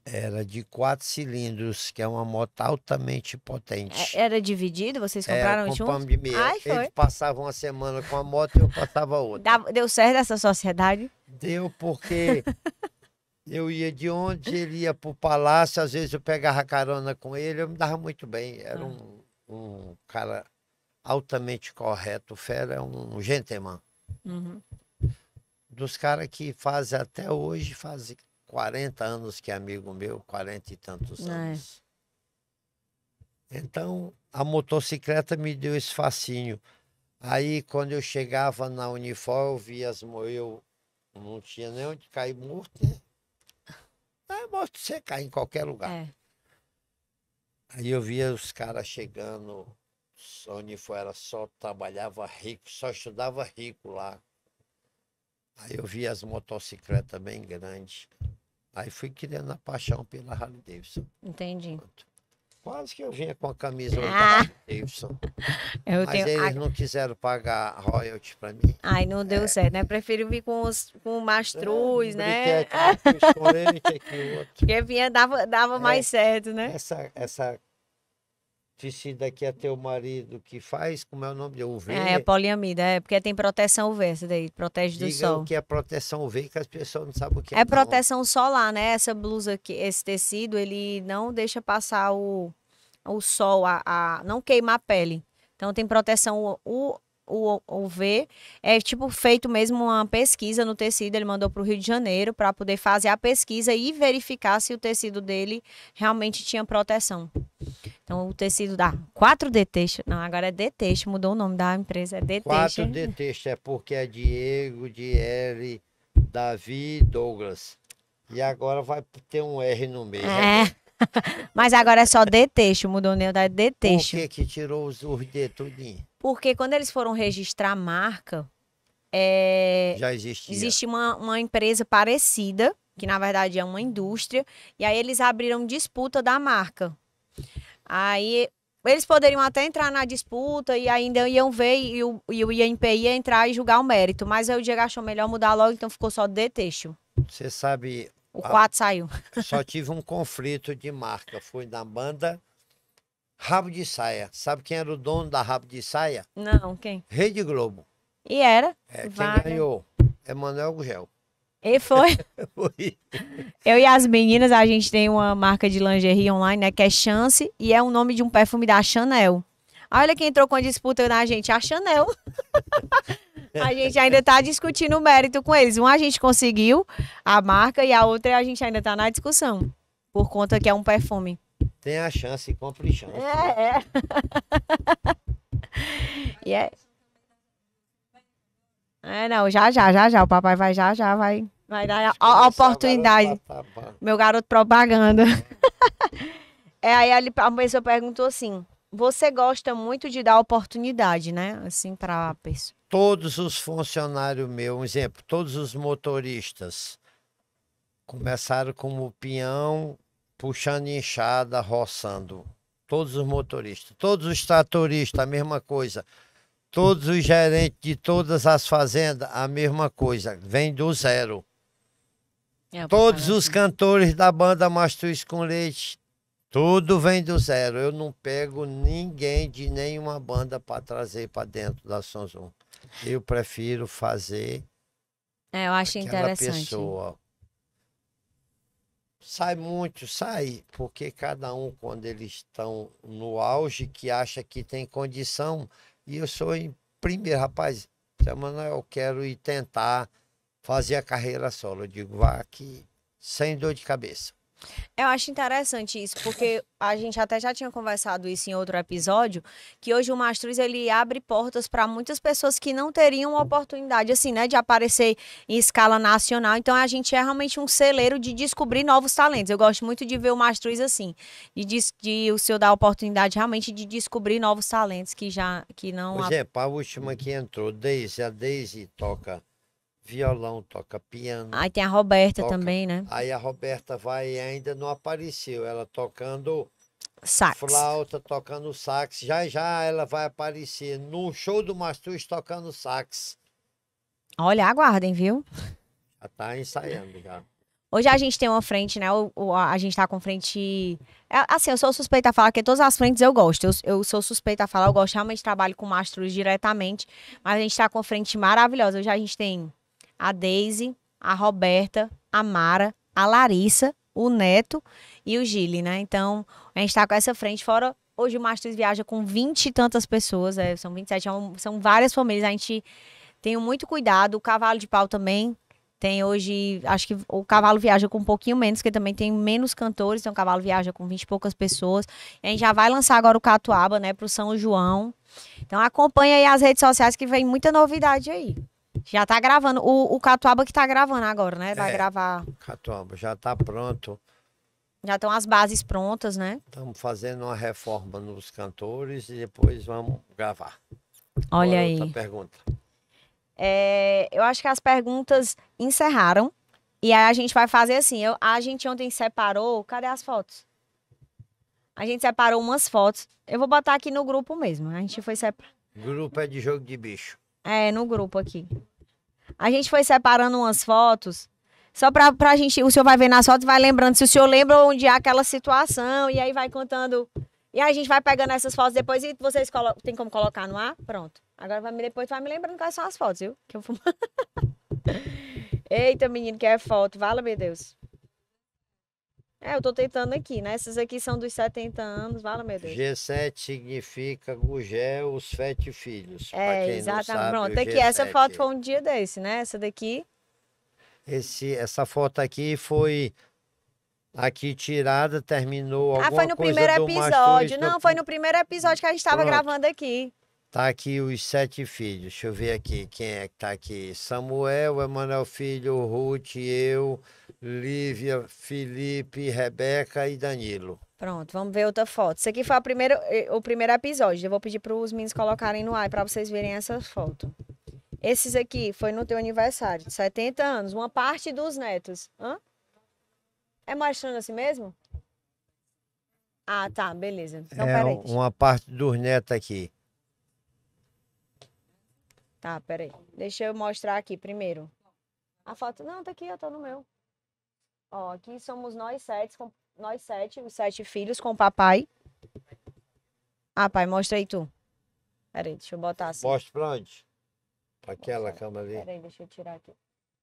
Era de quatro cilindros, que é uma moto altamente potente. É, era dividido? Vocês é, compraram é, juntos? de meia. Ai, foi. Eles passavam uma semana com a moto e eu passava outra. Deu certo essa sociedade? Deu, porque Eu ia de onde ele ia para o palácio, às vezes eu pegava carona com ele, eu me dava muito bem. Era ah. um, um cara altamente correto. O Fera é um gentleman. Uhum. Dos caras que fazem até hoje, fazem 40 anos que é amigo meu, 40 e tantos ah, é. anos. É. Então, a motocicleta me deu esse fascínio. Aí, quando eu chegava na Unifor, eu via as eu não tinha nem onde cair morto, né? Mas é, eu boto secar em qualquer lugar. É. Aí eu via os caras chegando, Sony foi, era só trabalhava rico, só estudava rico lá. Aí eu via as motocicletas bem grandes. Aí fui criando a paixão pela Harley Davidson. Entendi. Pronto. Quase que eu vinha com a camisa ah. da Davidson. Eu mas tenho... eles não quiseram pagar royalty pra mim. Ai, não deu é. certo, né? Prefiro vir com, os, com o Mastruz, é, né? Que é, que vinha dava, dava é. mais certo, né? Essa, essa inseticida que é teu marido que faz, como é o nome de UV? É, é poliamida, é porque tem proteção UV, essa daí, protege do Diga sol. que é proteção UV que as pessoas não sabem o que é. É não. proteção solar, né? Essa blusa aqui, esse tecido, ele não deixa passar o, o sol, a, a não queimar a pele. Então tem proteção o V é tipo feito mesmo uma pesquisa no tecido, ele mandou para o Rio de Janeiro para poder fazer a pesquisa e verificar se o tecido dele realmente tinha proteção. Então o tecido da 4D não, agora é D Texto, mudou o nome da empresa, é D Texto. 4D é porque é Diego, Dieri, Davi, Douglas. E agora vai ter um R no meio. É. Mas agora é só Detecho mudou o nome da Detecho. Por que, que tirou os, os tudinho? Porque quando eles foram registrar a marca, é, já existia. Existe uma, uma empresa parecida, que na verdade é uma indústria, e aí eles abriram disputa da marca. Aí eles poderiam até entrar na disputa e ainda iam ver e o, e o INPI ia entrar e julgar o mérito, mas aí o Diego achou melhor mudar logo, então ficou só Detecho. Você sabe o 4 ah. saiu. Só tive um conflito de marca. Fui na banda Rabo de Saia. Sabe quem era o dono da Rabo de Saia? Não, quem? Rede Globo. E era? É, quem Vaga. Né? ganhou? É Manuel Gugel. E foi. É, foi. Eu e as meninas, a gente tem uma marca de lingerie online, né? Que é Chance, e é o nome de um perfume da Chanel. Olha quem entrou com a disputa na gente, a Chanel. A gente ainda está discutindo o mérito com eles. Uma a gente conseguiu a marca e a outra a gente ainda está na discussão. Por conta que é um perfume. Tem a chance, compre chance. É, é. e é. É, não, já, já, já, já. O papai vai já, já, vai. Vai dar a, a oportunidade. Garoto Meu garoto propaganda. é, aí a pessoa perguntou assim: você gosta muito de dar oportunidade, né? Assim, pra pessoa todos os funcionários meus, um exemplo, todos os motoristas começaram como peão, puxando enxada, roçando. Todos os motoristas, todos os tratoristas, a mesma coisa. Todos os gerentes de todas as fazendas, a mesma coisa. Vem do zero. É, todos os assim. cantores da banda Mastruz com Leite, tudo vem do zero. Eu não pego ninguém de nenhuma banda para trazer para dentro da Sonzum. Eu prefiro fazer. É, eu acho interessante. pessoa. Sai muito, sai, porque cada um, quando eles estão no auge, que acha que tem condição, e eu sou em primeiro, rapaz, semana eu quero ir tentar fazer a carreira solo. Eu digo, vá aqui, sem dor de cabeça. Eu acho interessante isso, porque a gente até já tinha conversado isso em outro episódio, que hoje o Mastruz ele abre portas para muitas pessoas que não teriam oportunidade assim, né, de aparecer em escala nacional. Então a gente é realmente um celeiro de descobrir novos talentos. Eu gosto muito de ver o Mastruz assim, de, de o senhor dar a oportunidade realmente de descobrir novos talentos que já que não Pois é, a última que entrou, Deise, a Deise toca violão, toca piano. Aí tem a Roberta toca... também, né? Aí a Roberta vai e ainda não apareceu. Ela tocando sax. flauta, tocando sax. Já já ela vai aparecer no show do Mastruz tocando sax. Olha, aguardem, viu? Já tá ensaiando já. Hoje a gente tem uma frente, né? O, a gente tá com frente. É, assim, eu sou suspeita a falar, porque todas as frentes eu gosto. Eu, eu sou suspeita a falar, eu gosto realmente trabalho com Mastruz diretamente. Mas a gente tá com frente maravilhosa. Hoje a gente tem a Daisy, a Roberta, a Mara, a Larissa, o Neto e o Gile, né? Então, a gente está com essa frente fora. Hoje o Masters viaja com 20 e tantas pessoas, é, são 27, é são várias famílias. A gente tem muito cuidado. O cavalo de pau também tem hoje, acho que o cavalo viaja com um pouquinho menos, porque também tem menos cantores, então o cavalo viaja com 20 e poucas pessoas. E a gente já vai lançar agora o Catuaba, né, pro São João. Então acompanha aí as redes sociais que vem muita novidade aí. Já tá gravando. O, o Catuaba que tá gravando agora, né? Vai é, gravar. Catuaba, já tá pronto. Já estão as bases prontas, né? Estamos fazendo uma reforma nos cantores e depois vamos gravar. Olha Qual aí. Outra pergunta. É, eu acho que as perguntas encerraram. E aí a gente vai fazer assim. Eu, a gente ontem separou. Cadê as fotos? A gente separou umas fotos. Eu vou botar aqui no grupo mesmo. A gente foi separar. Grupo é de jogo de bicho. É, no grupo aqui. A gente foi separando umas fotos. Só pra, pra gente. O senhor vai ver nas fotos vai lembrando se o senhor lembra onde é aquela situação. E aí vai contando. E aí a gente vai pegando essas fotos depois e vocês colo... tem como colocar no ar? Pronto. Agora vai me, depois vai me lembrando quais são as fotos, viu? Que eu fumo. Eita, menino, que é foto. Vala, meu Deus. É, eu tô tentando aqui, né? Esses aqui são dos 70 anos, fala, meu Deus. G7 significa Gugel, os sete filhos. É, exatamente. Sabe, Pronto, aqui, essa foto foi um dia desse, né? Essa daqui. Esse, essa foto aqui foi aqui tirada, terminou ah, alguma Ah, foi no primeiro episódio. Não, foi no primeiro episódio que a gente estava gravando aqui. Tá aqui os sete filhos. Deixa eu ver aqui quem é que tá aqui. Samuel, Emanuel Filho, Ruth, eu, Lívia, Felipe, Rebeca e Danilo. Pronto, vamos ver outra foto. Isso aqui foi a primeira, eh, o primeiro episódio. Eu vou pedir para os meninos colocarem no ar para vocês verem essa foto. Esses aqui foi no teu aniversário, 70 anos, uma parte dos netos. Hã? É mostrando assim mesmo? Ah, tá, beleza. Então, é peraí. uma parte dos netos aqui. Tá, peraí. Deixa eu mostrar aqui primeiro. A foto. Não, tá aqui, eu tô no meu. Ó, aqui somos nós sete, com, nós sete, os sete filhos com o papai. Ah, pai, mostra aí tu. Peraí, deixa eu botar assim. Mostra pra onde? Pra aquela cama ali. Peraí, deixa eu tirar aqui.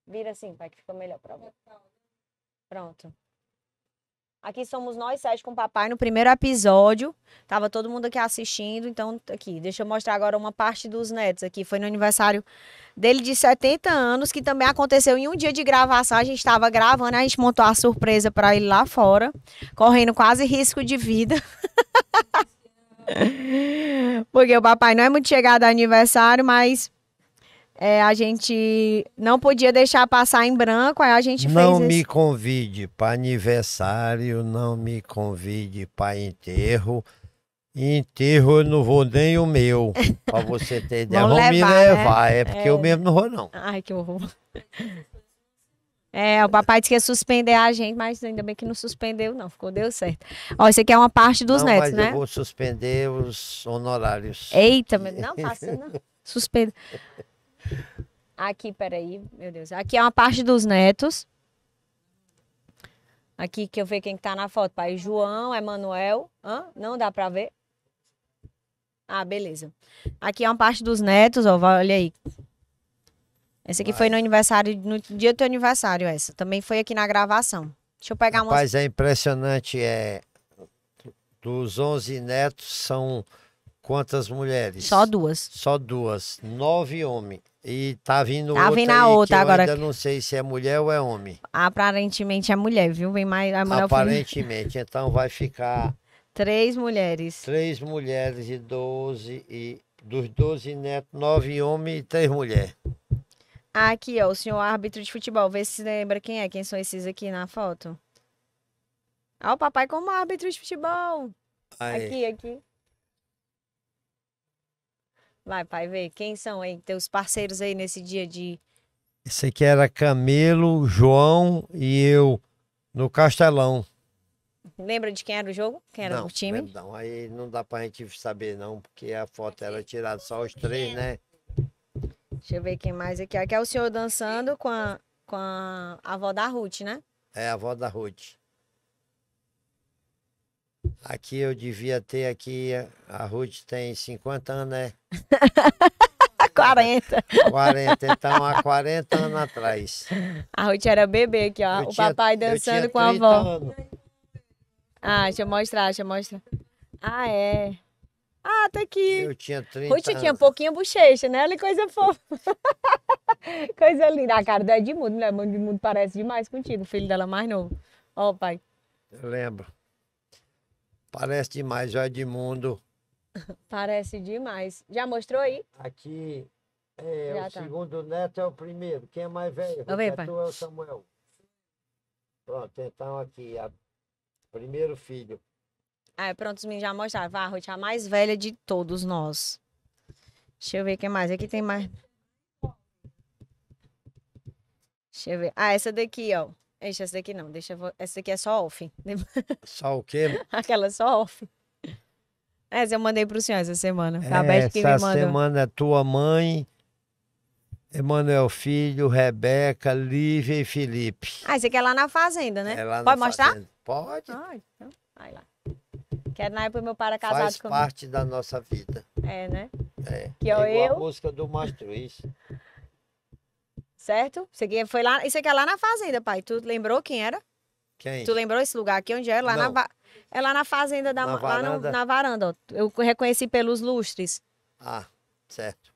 Vira assim, pai, que ficou melhor pra você. Pronto. Aqui somos nós sete com o papai no primeiro episódio. Tava todo mundo aqui assistindo, então aqui, deixa eu mostrar agora uma parte dos netos aqui. Foi no aniversário dele de 70 anos, que também aconteceu em um dia de gravação. A gente estava gravando, a gente montou a surpresa para ele lá fora, correndo quase risco de vida. Porque o papai não é muito chegado a aniversário, mas é, a gente não podia deixar passar em branco, aí a gente não fez. Não me esse... convide para aniversário, não me convide para enterro. Enterro eu não vou nem o meu, para você ter ideia. Vão, me né? levar, é porque é... eu mesmo não vou, não. Ai, que horror. É, o papai disse que ia suspender a gente, mas ainda bem que não suspendeu, não. Ficou, deu certo. Ó, isso aqui é uma parte dos não, netos, mas né? Eu vou suspender os honorários. Eita, meu, não passa, não. Suspendo. Aqui, peraí, meu Deus. Aqui é uma parte dos netos. Aqui que eu vejo quem está na foto, pai. João, Emanuel. Hã? Não dá para ver? Ah, beleza. Aqui é uma parte dos netos, ó, olha aí. Essa aqui foi no aniversário, no dia do teu aniversário, essa. Também foi aqui na gravação. Deixa eu pegar um. Mas é impressionante, é. Dos 11 netos, são quantas mulheres? Só duas. Só duas. Nove homens. E tá vindo tá outra. vindo a outra agora. Eu ainda não sei se é mulher ou é homem. Aparentemente é mulher, viu? Vem mais a é mulher. Aparentemente, então vai ficar. Três mulheres. Três mulheres e doze. E dos doze netos, nove homens e três mulheres. Aqui, ó, o senhor árbitro de futebol. Vê se lembra quem é, quem são esses aqui na foto. Ó, o papai como árbitro de futebol. Aí. Aqui, aqui. Vai, pai, ver quem são aí teus parceiros aí nesse dia de. Esse aqui era Camelo, João e eu no Castelão. Lembra de quem era o jogo? Quem era não, o time? Não, aí não dá pra gente saber, não, porque a foto era tirada só os três, né? Deixa eu ver quem mais aqui. Aqui é o senhor dançando com a, com a avó da Ruth, né? É, a avó da Ruth. Aqui eu devia ter aqui, a Ruth tem 50 anos, né? 40. 40, então há 40 anos atrás. A Ruth era bebê aqui, ó. Eu o tinha, papai dançando com a avó. Ah, deixa eu mostrar, deixa eu mostrar. Ah, é. Ah, tá aqui. Eu tinha 30 Ruth anos. tinha um pouquinho bochecha, né? Olha que coisa fofa. coisa linda. A cara do é Edmundo, né? O Edmundo parece demais contigo, filho dela é mais novo. Ó, pai. Eu lembro. Parece demais, ó é Edmundo. Parece demais. Já mostrou aí? Aqui, é, Já o tá. segundo neto é o primeiro. Quem é mais velho? O ver, neto é o Samuel. Pronto, então aqui, a... primeiro filho. Ah, é, pronto, os meninos já mostraram. Vai, a Ruth, a mais velha de todos nós. Deixa eu ver quem mais. Aqui tem mais. Deixa eu ver. Ah, essa daqui, ó deixa essa daqui não, deixa eu... Essa aqui é só off. Né? Só o quê? Aquela é só off. Essa eu mandei para o senhor essa semana. a é, Beth que me mandou. Essa semana é tua mãe, Emanuel Filho, Rebeca, Lívia e Felipe. Ah, esse aqui é lá na fazenda, né? É lá Pode na mostrar? Fazenda. Pode. Ah, então, vai lá. Que na época meu para casado Faz comigo. parte da nossa vida. É, né? É. Que é eu, eu... a música do Mastruz certo? Você que foi lá, isso aqui é lá na fazenda, pai. Tu lembrou quem era? Quem? Tu lembrou esse lugar aqui onde era? É? Lá Não. na é lá na fazenda da na varanda. No, na varanda. Ó. Eu reconheci pelos lustres. Ah, certo.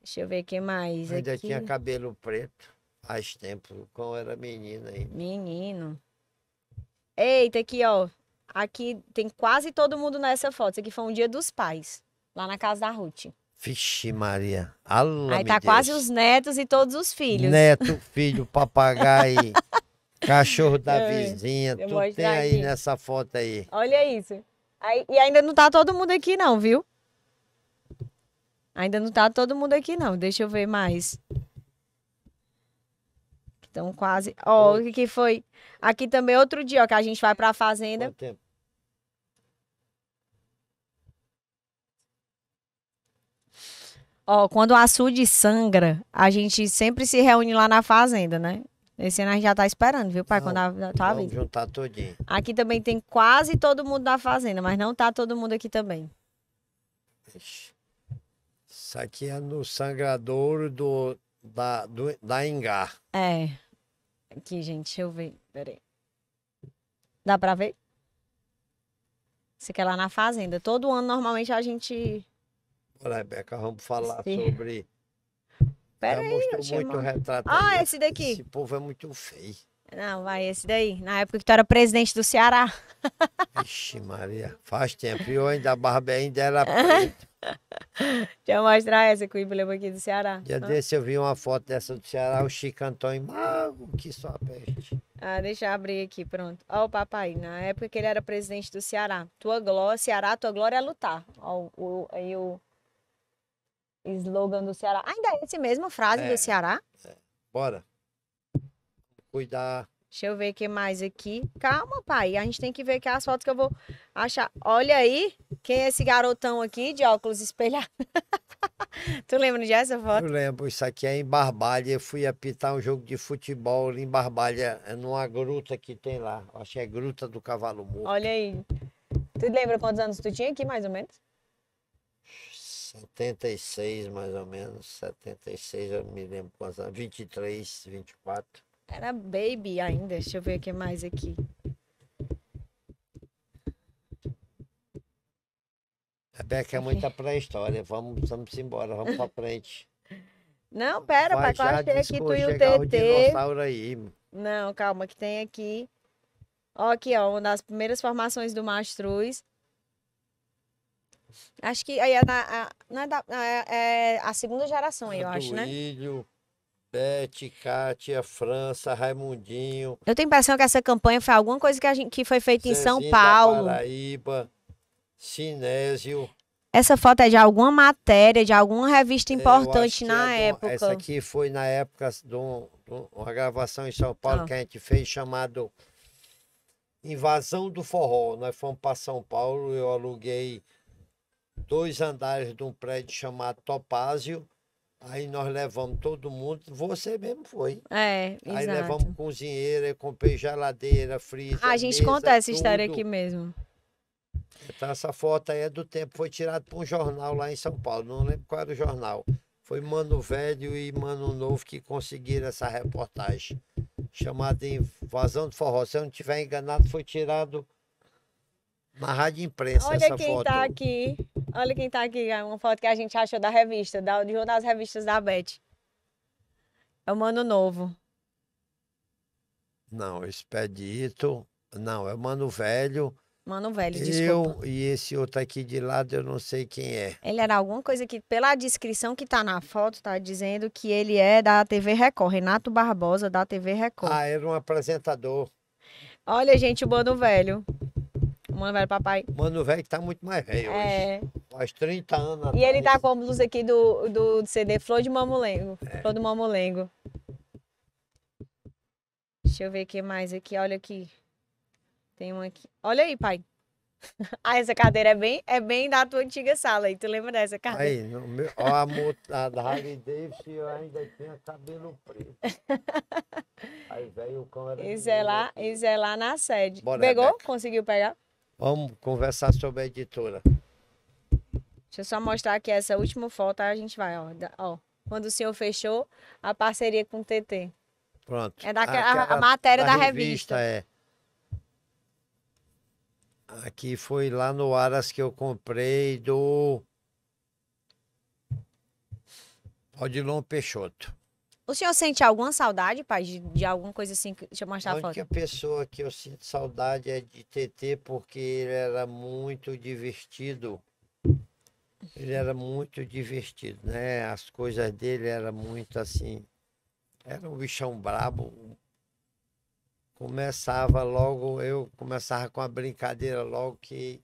Deixa eu ver quem mais. Ainda aqui... tinha cabelo preto faz tempo, quando era menina ainda. Menino. Eita, aqui, ó. Aqui tem quase todo mundo nessa foto. Isso aqui foi um dia dos pais, lá na casa da Ruth. Vixe, Maria. Alô, Aí tá Deus. quase os netos e todos os filhos. Neto, filho, papagaio, cachorro da é, vizinha, vizinha. tudo tem aí aqui. nessa foto aí. Olha isso. Aí, e ainda não tá todo mundo aqui, não, viu? Ainda não tá todo mundo aqui, não. Deixa eu ver mais. Então, quase. Ó, oh, o que foi? Aqui também, outro dia, ó, que a gente vai pra fazenda. Quanto tempo? Ó, quando o açude sangra, a gente sempre se reúne lá na fazenda, né? Esse ano a gente já tá esperando, viu, pai? quando a, tá vamos juntar todinho. Aqui também tem quase todo mundo da fazenda, mas não tá todo mundo aqui também. Isso aqui é no sangradouro do, da, do, da Engar. É. Aqui, gente, deixa eu ver. Peraí. Dá pra ver? Isso aqui é lá na fazenda. Todo ano, normalmente, a gente Rebeca, vamos falar Sim. sobre. Pera aí, muito, muito retrato. Ah, esse daqui. Esse povo é muito feio. Não, vai, esse daí. Na época que tu era presidente do Ceará. Vixe, Maria. Faz tempo. E eu ainda, a barba ainda era preta. Deixa eu mostrar essa com o emblema aqui do Ceará. Dia ah. desse eu vi uma foto dessa do Ceará, o Chico Antônio Mago, que só peste. Ah, deixa eu abrir aqui, pronto. Ó o papai, na época que ele era presidente do Ceará. Tua glória, Ceará, tua glória é lutar. Ó, o, aí o, slogan do Ceará. Ainda é esse mesmo frase é, do Ceará? É. Bora. Cuidar. Deixa eu ver o que mais aqui. Calma, pai. A gente tem que ver é as fotos que eu vou achar. Olha aí quem é esse garotão aqui de óculos espelhados. tu lembra de essa foto? Eu lembro. Isso aqui é em Barbalha. Eu fui apitar um jogo de futebol em Barbalha, é numa gruta que tem lá. Acho que é Gruta do Cavalo Morto. Olha aí. Tu lembra quantos anos tu tinha aqui, mais ou menos? 76, mais ou menos, 76, eu me lembro quantos anos, 23, 24. Era baby ainda, deixa eu ver o que mais aqui. Rebeca é muita pré-história, vamos, vamos embora, vamos pra frente. Não, pera, Vai, papai, tem aqui tu e o TT. Não, calma, que tem aqui. Ó, aqui, ó, uma das primeiras formações do Mastruz. Acho que aí é, da, a, é, da, é, é a segunda geração, aí, eu acho, né? Filho, Beth, Kátia, França, Raimundinho. Eu tenho a impressão que essa campanha foi alguma coisa que, a gente, que foi feita em São Paulo. Paraíba, Sinésio. Essa foto é de alguma matéria, de alguma revista importante na é época. Essa aqui foi na época de, um, de uma gravação em São Paulo oh. que a gente fez chamado Invasão do Forró. Nós fomos para São Paulo, eu aluguei dois andares de um prédio chamado Topázio. Aí nós levamos todo mundo, você mesmo foi. É, Aí exato. levamos cozinheira, comprei geladeira, freezer. Ah, a gente mesa, conta essa tudo. história aqui mesmo. Então, essa foto aí é do tempo, foi tirada para um jornal lá em São Paulo, não lembro qual era o jornal. Foi Mano Velho e Mano Novo que conseguiram essa reportagem, chamada Invasão do Forró. Se eu não estiver enganado, foi tirado na rádio imprensa Olha essa foto. Olha quem está aqui. Olha quem tá aqui, é uma foto que a gente achou da revista, da, de uma das revistas da Beth. É o Mano Novo. Não, Expedito. Não, é o Mano Velho. Mano Velho, desculpa. Eu e esse outro aqui de lado, eu não sei quem é. Ele era alguma coisa que, pela descrição que tá na foto, tá dizendo que ele é da TV Record, Renato Barbosa da TV Record. Ah, era um apresentador. Olha, gente, o Mano Velho. Mano velho papai. Mano velho tá muito mais velho é. hoje. Faz 30 anos. E ele tá com a música aqui do, do CD Flor de Mamulengo. É. Flor do Mamulengo. Deixa eu ver o que mais aqui. Olha aqui. Tem um aqui. Olha aí, pai. Ah, essa cadeira é bem, é bem da tua antiga sala aí. Tu lembra dessa cadeira? Aí, no meu, ó, a, a da Harley Davidson eu ainda tinha cabelo preto. Aí veio o cão era. Isso é lá, isso né? é lá na sede. Bora, Pegou? Conseguiu pegar? Vamos conversar sobre a editora. Deixa eu só mostrar aqui essa última foto, aí a gente vai, ó. ó. Quando o senhor fechou a parceria com o TT. Pronto. É daquela a, a, matéria da revista. revista. É. Aqui foi lá no Aras que eu comprei do Odilon Peixoto. O senhor sente alguma saudade, pai, de, de alguma coisa assim? Que... Deixa eu mostrar a, a foto. A única pessoa que eu sinto saudade é de TT, porque ele era muito divertido. Ele era muito divertido, né? As coisas dele eram muito assim. Era um bichão brabo. Começava logo, eu começava com a brincadeira logo que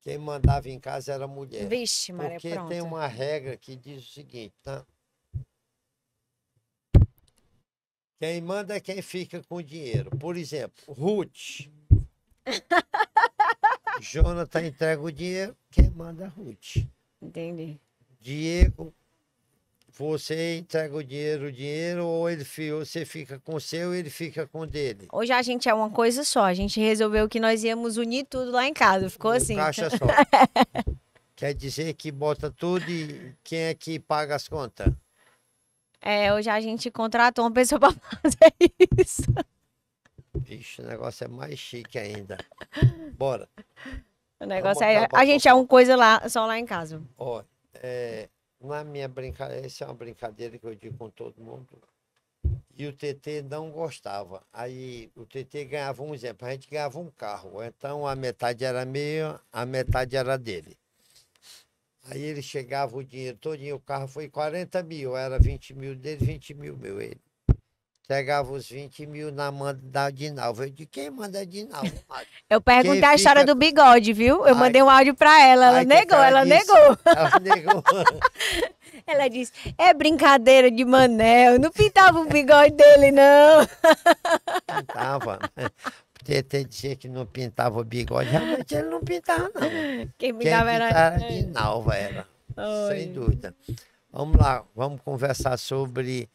quem mandava em casa era a mulher. Vixe, Maria, Porque pronto. tem uma regra que diz o seguinte, tá? Quem manda é quem fica com o dinheiro. Por exemplo, Ruth. Jonathan entrega o dinheiro, quem manda é Ruth. Entendi. Diego, você entrega o dinheiro, o dinheiro, ou ele você fica com o seu e ele fica com o dele. Hoje a gente é uma coisa só. A gente resolveu que nós íamos unir tudo lá em casa. Ficou assim. Caixa só. Quer dizer que bota tudo e quem é que paga as contas? É, hoje a gente contratou uma pessoa para fazer isso. Ixi, o negócio é mais chique ainda. Bora. O negócio é. A gente é uma coisa lá, só lá em casa. Ó, é, na minha brincadeira, essa é uma brincadeira que eu digo com todo mundo. E o TT não gostava. Aí o TT ganhava um exemplo, a gente ganhava um carro. Então a metade era minha, a metade era dele. Aí ele chegava o dinheiro todinho, o carro foi 40 mil, era 20 mil dele, 20 mil meu ele. Pegava os 20 mil na mão da Dinalva. Eu disse, quem manda a Dinalva? Eu perguntei quem a história do bigode, viu? Eu Ai, mandei um áudio pra ela, ela, Ai, negou, ela disse, negou, ela negou. ela disse, é brincadeira de Manel, não pintava o bigode dele, não. Pintava. Tietê dizia que não pintava o bigode, realmente ele não pintava, não. Quem pintava, Quem pintava era... de Nalva, era, Oi. sem dúvida. Vamos lá, vamos conversar sobre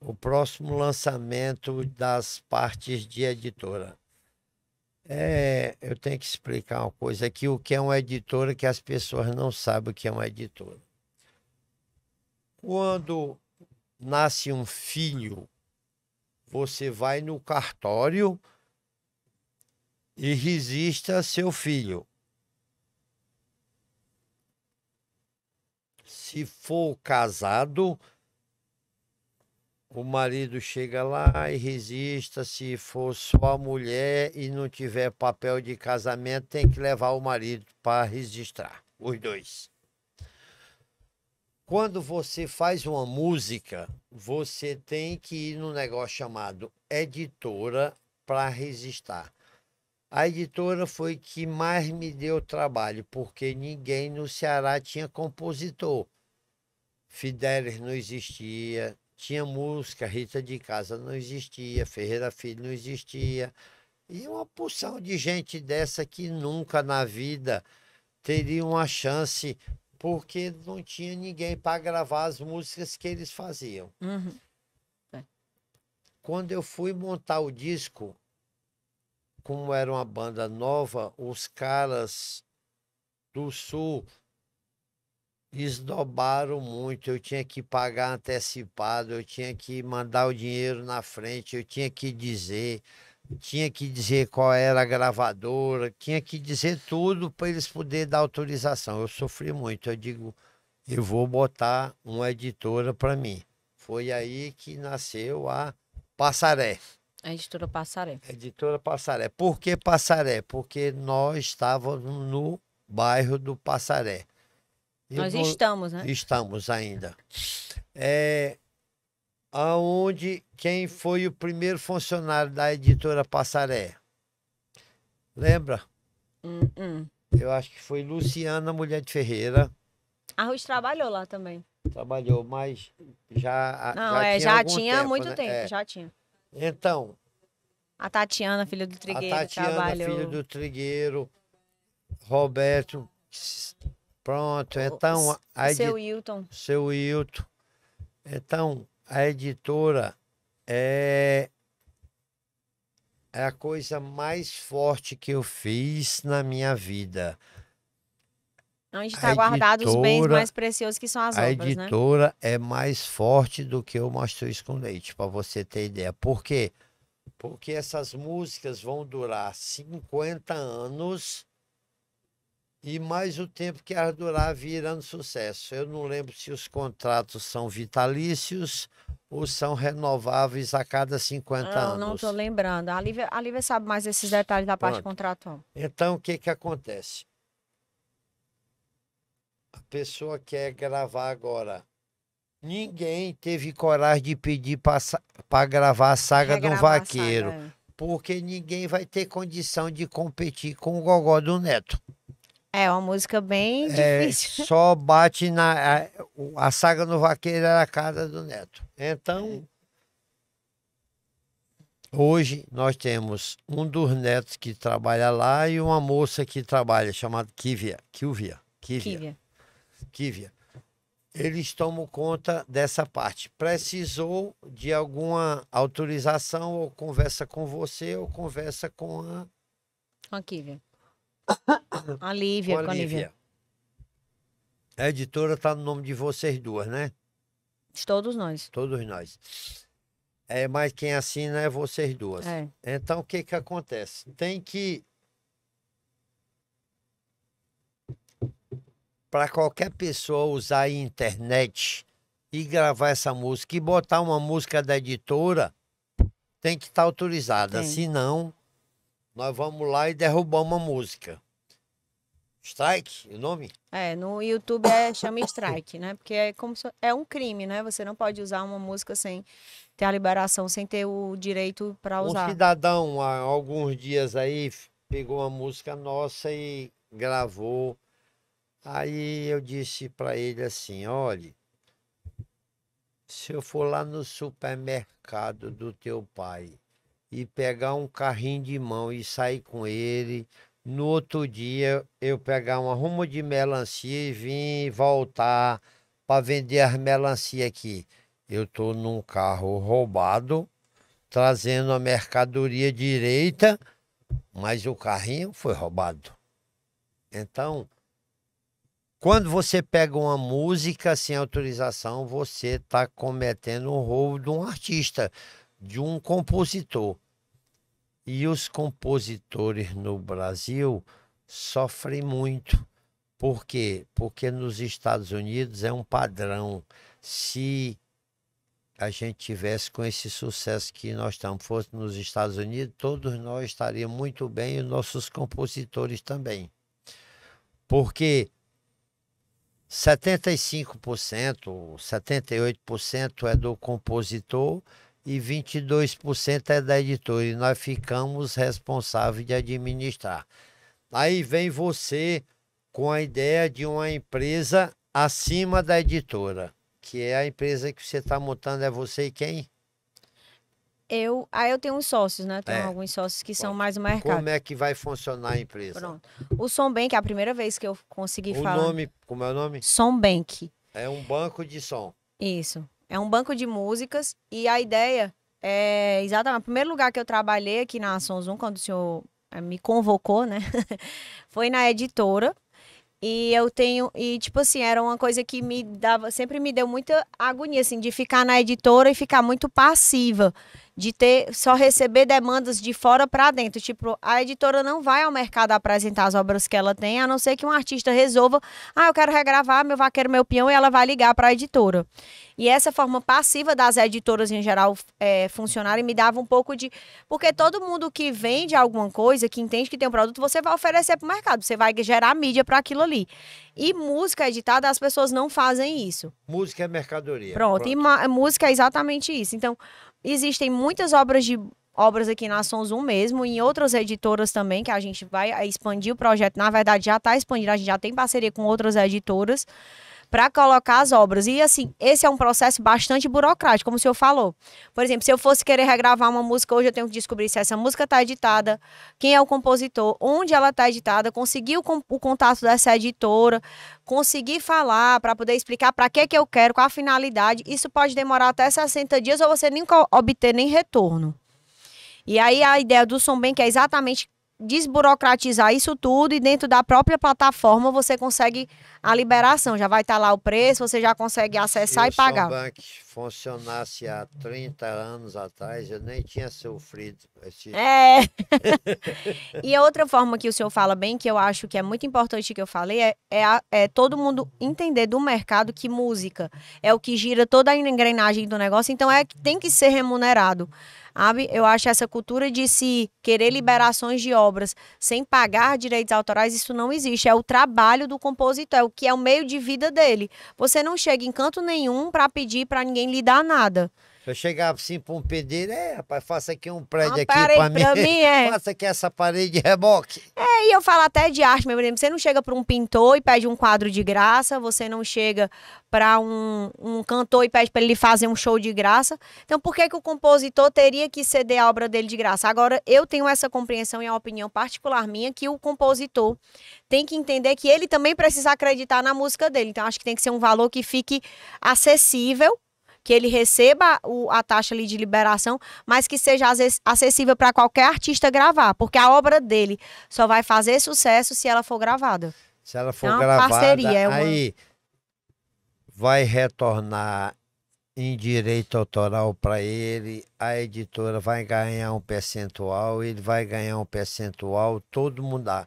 o próximo lançamento das partes de editora. É, eu tenho que explicar uma coisa aqui, o que é uma editora que as pessoas não sabem o que é uma editora. Quando nasce um filho, você vai no cartório e resista seu filho. Se for casado, o marido chega lá e resista. Se for só mulher e não tiver papel de casamento, tem que levar o marido para registrar, os dois quando você faz uma música, você tem que ir num negócio chamado editora para registrar. A editora foi que mais me deu trabalho, porque ninguém no Ceará tinha compositor. Fidelis não existia, tinha música, Rita de Casa não existia, Ferreira Filho não existia. E uma porção de gente dessa que nunca na vida teria uma chance porque não tinha ninguém para gravar as músicas que eles faziam. Uhum. É. Quando eu fui montar o disco, como era uma banda nova, os caras do Sul esnobaram muito. Eu tinha que pagar antecipado, eu tinha que mandar o dinheiro na frente, eu tinha que dizer tinha que dizer qual era a gravadora, tinha que dizer tudo para eles poderem dar autorização. Eu sofri muito, eu digo, eu vou botar uma editora para mim. Foi aí que nasceu a Passaré. A editora Passaré. A editora Passaré. Por que Passaré? Porque nós estávamos no bairro do Passaré. Eu nós vou... estamos, né? Estamos ainda. É, aonde quem foi o primeiro funcionário da editora Passaré? Lembra? Uh -uh. Eu acho que foi Luciana Mulher de Ferreira. A Ruth trabalhou lá também. Trabalhou, mas já Não, já é, tinha, já tinha tempo, muito né? tempo, é. já tinha. Então. A Tatiana, filha do Trigueiro, a Tatiana, trabalhou. filha do Trigueiro, Roberto. Pronto, então. O, a, seu Wilton. Seu Wilton. Então, a editora é, é a coisa mais forte que eu fiz na minha vida. Onde então, está guardado os bens mais preciosos que são as a obras, A né? editora né? é mais forte do que o Mastruz com Leite, para você ter ideia. Por quê? Porque essas músicas vão durar 50 anos e mais o tempo que ela durar virando sucesso. Eu não lembro se os contratos são vitalícios ou são renováveis a cada 50 ah, não, anos. Não estou lembrando. A Lívia, a Lívia sabe mais esses detalhes da parte contratual. Então, o que, que acontece? A pessoa quer gravar agora. Ninguém teve coragem de pedir para gravar a saga de do vaqueiro, saga, é. porque ninguém vai ter condição de competir com o gogó do neto. É uma música bem é, difícil. É, só bate na. A, a, saga no vaqueiro era a cara do Neto. Então, hoje nós temos um dos netos que trabalha lá e uma moça que trabalha, chamada Kivia. Kivia. Kivia. Kivia. Eles tomam conta dessa parte. Precisou de alguma autorização, ou conversa com você, ou conversa com a. Com a Kivia. A Lívia, com a, com a Lívia. Lívia. A editora está no nome de vocês duas, né? De todos nós. Todos nós. É, mas quem assina é vocês duas. É. Então, o que que acontece? Tem que... Para qualquer pessoa usar a internet e gravar essa música e botar uma música da editora, tem que estar tá autorizada. Senão, nós vamos lá e derrubamos a música. Strike, o nome? É, no YouTube é chama strike, né? Porque é como se, é um crime, né? Você não pode usar uma música sem ter a liberação, sem ter o direito para usar. Um cidadão há alguns dias aí pegou uma música nossa e gravou. Aí eu disse para ele assim, olhe, se eu for lá no supermercado do teu pai e pegar um carrinho de mão e sair com ele. No outro dia, eu pegar um arrumo de melancia e vim voltar para vender as melancia aqui. Eu estou num carro roubado, trazendo a mercadoria direita, mas o carrinho foi roubado. Então, quando você pega uma música sem autorização, você está cometendo um roubo de um artista de um compositor. E os compositores no Brasil sofrem muito. Por quê? Porque nos Estados Unidos é um padrão. Se a gente tivesse com esse sucesso que nós estamos, fosse nos Estados Unidos, todos nós estaríamos muito bem e nossos compositores também. Porque 75%, 78% é do compositor e 22% é da editora. E nós ficamos responsáveis de administrar. Aí vem você com a ideia de uma empresa acima da editora, que é a empresa que você está montando, é você e quem? Eu, aí eu tenho uns sócios, né? Tenho é. alguns sócios que são Bom, mais o mercado. Como é que vai funcionar a empresa? Pronto. O Sombank, é a primeira vez que eu consegui o falar. O nome, como é o nome? Sombank. É um banco de som. Isso. É um banco de músicas e a ideia é exatamente. O primeiro lugar que eu trabalhei aqui na Ação Zoom, quando o senhor eh, me convocou, né? Foi na editora. E eu tenho. E, tipo assim, era uma coisa que me dava. Sempre me deu muita agonia, assim, de ficar na editora e ficar muito passiva de ter só receber demandas de fora para dentro. Tipo, a editora não vai ao mercado apresentar as obras que ela tem, a não ser que um artista resolva, ah, eu quero regravar meu vaqueiro, meu peão, e ela vai ligar para a editora. E essa forma passiva das editoras em geral é, funcionarem me dava um pouco de. Porque todo mundo que vende alguma coisa, que entende que tem um produto, você vai oferecer para o mercado, você vai gerar mídia para aquilo ali. E música editada, as pessoas não fazem isso. Música é mercadoria. Pronto, Pronto. e música é exatamente isso. Então, existem muitas obras de obras aqui na Sons 1 mesmo, e em outras editoras também, que a gente vai expandir o projeto. Na verdade, já está expandindo, a gente já tem parceria com outras editoras para colocar as obras. E assim, esse é um processo bastante burocrático, como o senhor falou. Por exemplo, se eu fosse querer regravar uma música hoje, eu tenho que descobrir se essa música está editada, quem é o compositor, onde ela está editada, conseguir o, o contato dessa editora, conseguir falar para poder explicar para que que eu quero, qual a finalidade. Isso pode demorar até 60 dias ou você nem obter nem retorno. E aí a ideia do Som Bem, que é exatamente desburocratizar isso tudo e dentro da própria plataforma você consegue a liberação. Já vai estar tá lá o preço, você já consegue acessar Se e pagar. Se o banco funcionasse há 30 anos atrás, eu nem tinha sofrido. Esse... É. e a outra forma que o senhor fala bem, que eu acho que é muito importante que eu falei, é, é, a, é todo mundo entender do mercado que música é o que gira toda a engrenagem do negócio, então é tem que ser remunerado. Sabe? Eu acho essa cultura de se querer liberações de obras sem pagar direitos autorais, isso não existe. É o trabalho do compositor, é o que é o meio de vida dele. Você não chega em canto nenhum para pedir para ninguém lhe dar nada. Eu chegava assim para um pedreiro, é, rapaz, faça aqui um prédio Uma ah, aqui para mim. mim é. faça aqui essa parede de reboque. É, e eu falo até de arte, meu exemplo. Você não chega para um pintor e pede um quadro de graça, você não chega para um, um cantor e pede para ele fazer um show de graça. Então, por que, que o compositor teria que ceder a obra dele de graça? Agora, eu tenho essa compreensão e é a opinião particular minha que o compositor tem que entender que ele também precisa acreditar na música dele. Então, acho que tem que ser um valor que fique acessível que ele receba o, a taxa ali de liberação, mas que seja acessível para qualquer artista gravar, porque a obra dele só vai fazer sucesso se ela for gravada. Se ela for é uma gravada, parceria, é uma... aí vai retornar em direito autoral para ele, a editora vai ganhar um percentual, ele vai ganhar um percentual, todo mundo dá.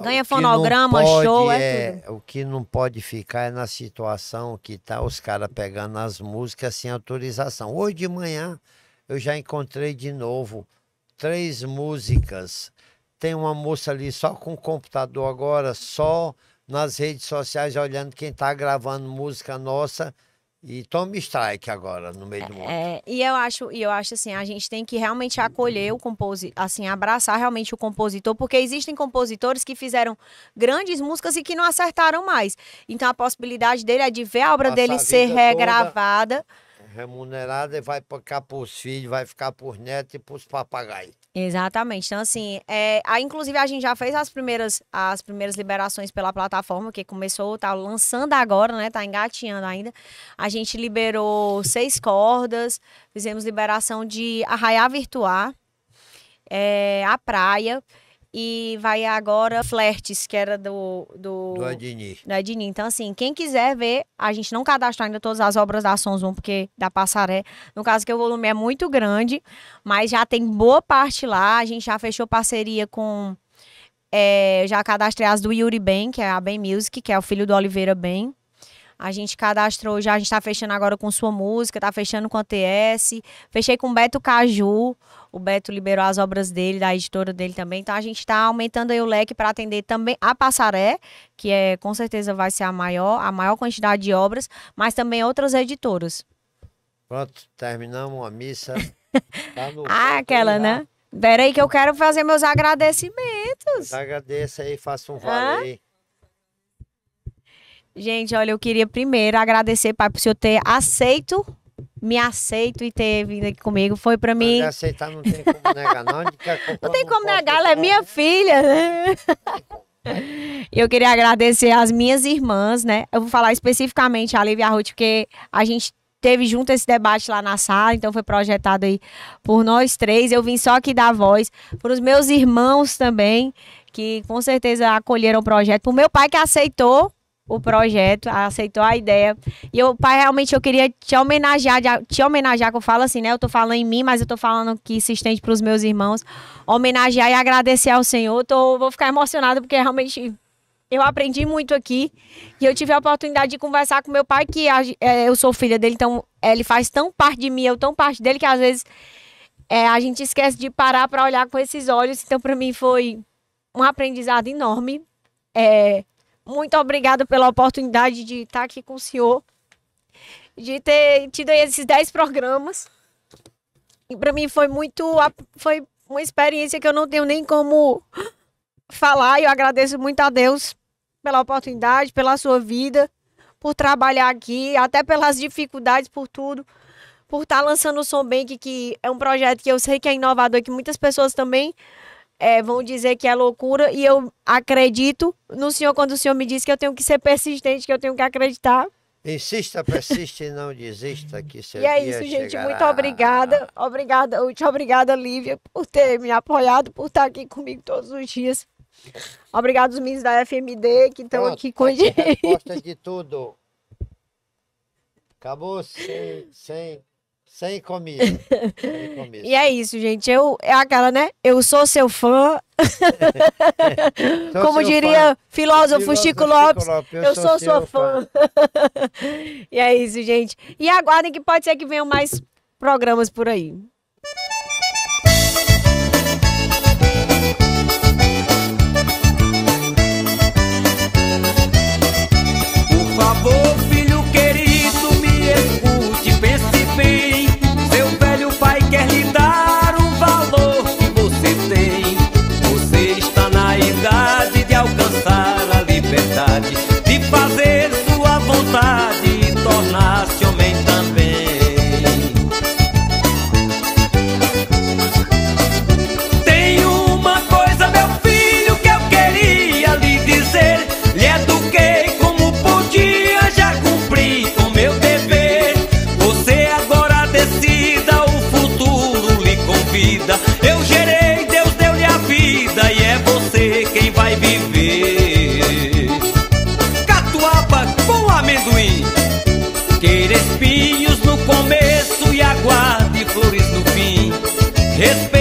Ganha fonograma, show, é, é O que não pode ficar é na situação que tá os caras pegando as músicas sem autorização. Hoje de manhã eu já encontrei de novo três músicas. Tem uma moça ali só com o computador agora, só nas redes sociais, olhando quem tá gravando música nossa e tome strike agora no meio do é, mundo. É, e eu acho, e eu acho assim, a gente tem que realmente acolher o compositor, assim, abraçar realmente o compositor, porque existem compositores que fizeram grandes músicas e que não acertaram mais. Então a possibilidade dele é de ver a obra Passa dele a ser regravada. Remunerada e vai ficar para os filhos, vai ficar para os netos e para os papagaios. Exatamente. Então, assim, é, a, inclusive a gente já fez as primeiras, as primeiras liberações pela plataforma, que começou, tá lançando agora, né? Tá engatinhando ainda. A gente liberou seis cordas, fizemos liberação de Arraiá Virtuar, é, a praia e vai agora Flertes, que era do. Do, do Adini. Do Adini. Então, assim, quem quiser ver, a gente não cadastrou ainda todas as obras da Sons 1, porque da Passaré, no caso que o volume é muito grande, mas já tem boa parte lá. A gente já fechou parceria com. É, já cadastrei as do Yuri Ben, que é a Ben Music, que é o filho do Oliveira Ben. A gente cadastrou já, a gente está fechando agora com sua música, está fechando com a TS. Fechei com o Beto Caju. O Beto liberou as obras dele, da editora dele também. Então a gente está aumentando o leque para atender também a Passaré, que é com certeza vai ser a maior, a maior quantidade de obras, mas também outras editoras. Pronto, terminamos a missa. Tá ah, aquela, né? né? Peraí que eu quero fazer meus agradecimentos. Agradeça aí, faça um valeu. Ah? Gente, olha, eu queria primeiro agradecer, pai, por o senhor ter aceito me aceito e ter vindo aqui comigo. Foi para mim. aceitar não tem como negar, não. não tem como negar, ela é minha filha. Né? Eu queria agradecer as minhas irmãs, né? Eu vou falar especificamente a Lívia Ruth, porque a gente teve junto esse debate lá na sala, então foi projetado aí por nós três. Eu vim só aqui dar voz para os meus irmãos também, que com certeza acolheram o projeto. Para o meu pai que aceitou o projeto, aceitou a ideia. E eu, pai, realmente eu queria te homenagear, te homenagear, que eu falo assim, né? Eu tô falando em mim, mas eu tô falando que se estende pros meus irmãos. Homenagear e agradecer ao Senhor. Eu tô, vou ficar emocionada porque realmente eu aprendi muito aqui e eu tive a oportunidade de conversar com meu pai, que é, eu sou filha dele, então ele faz tão parte de mim, eu tão parte dele, que às vezes é, a gente esquece de parar para olhar com esses olhos. Então, para mim, foi um aprendizado enorme. É, muito obrigada pela oportunidade de estar aqui com o senhor, de ter tido esses 10 programas. E para mim foi muito. Foi uma experiência que eu não tenho nem como falar. Eu agradeço muito a Deus pela oportunidade, pela sua vida, por trabalhar aqui, até pelas dificuldades, por tudo. Por estar lançando o Som Bank, que é um projeto que eu sei que é inovador, que muitas pessoas também é, vão dizer que é loucura e eu acredito no Senhor quando o Senhor me diz que eu tenho que ser persistente, que eu tenho que acreditar. Insista, persiste e não desista que seu E é isso, gente. Chegará. Muito obrigada. Obrigada, muito obrigada, Lívia, por ter me apoiado, por estar aqui comigo todos os dias. Obrigado os meninos da FMD que estão aqui com a gente. Resposta de tudo. Acabou sem, sem sem comida. Sem comida. e é isso, gente. Eu, é aquela, né? Eu sou seu fã. sou Como seu diria fã. filósofo, filósofo Chico, Lopes, Lopes, eu, eu sou, sou sua fã. fã. e é isso, gente. E aguardem que pode ser que venham mais programas por aí. Respeito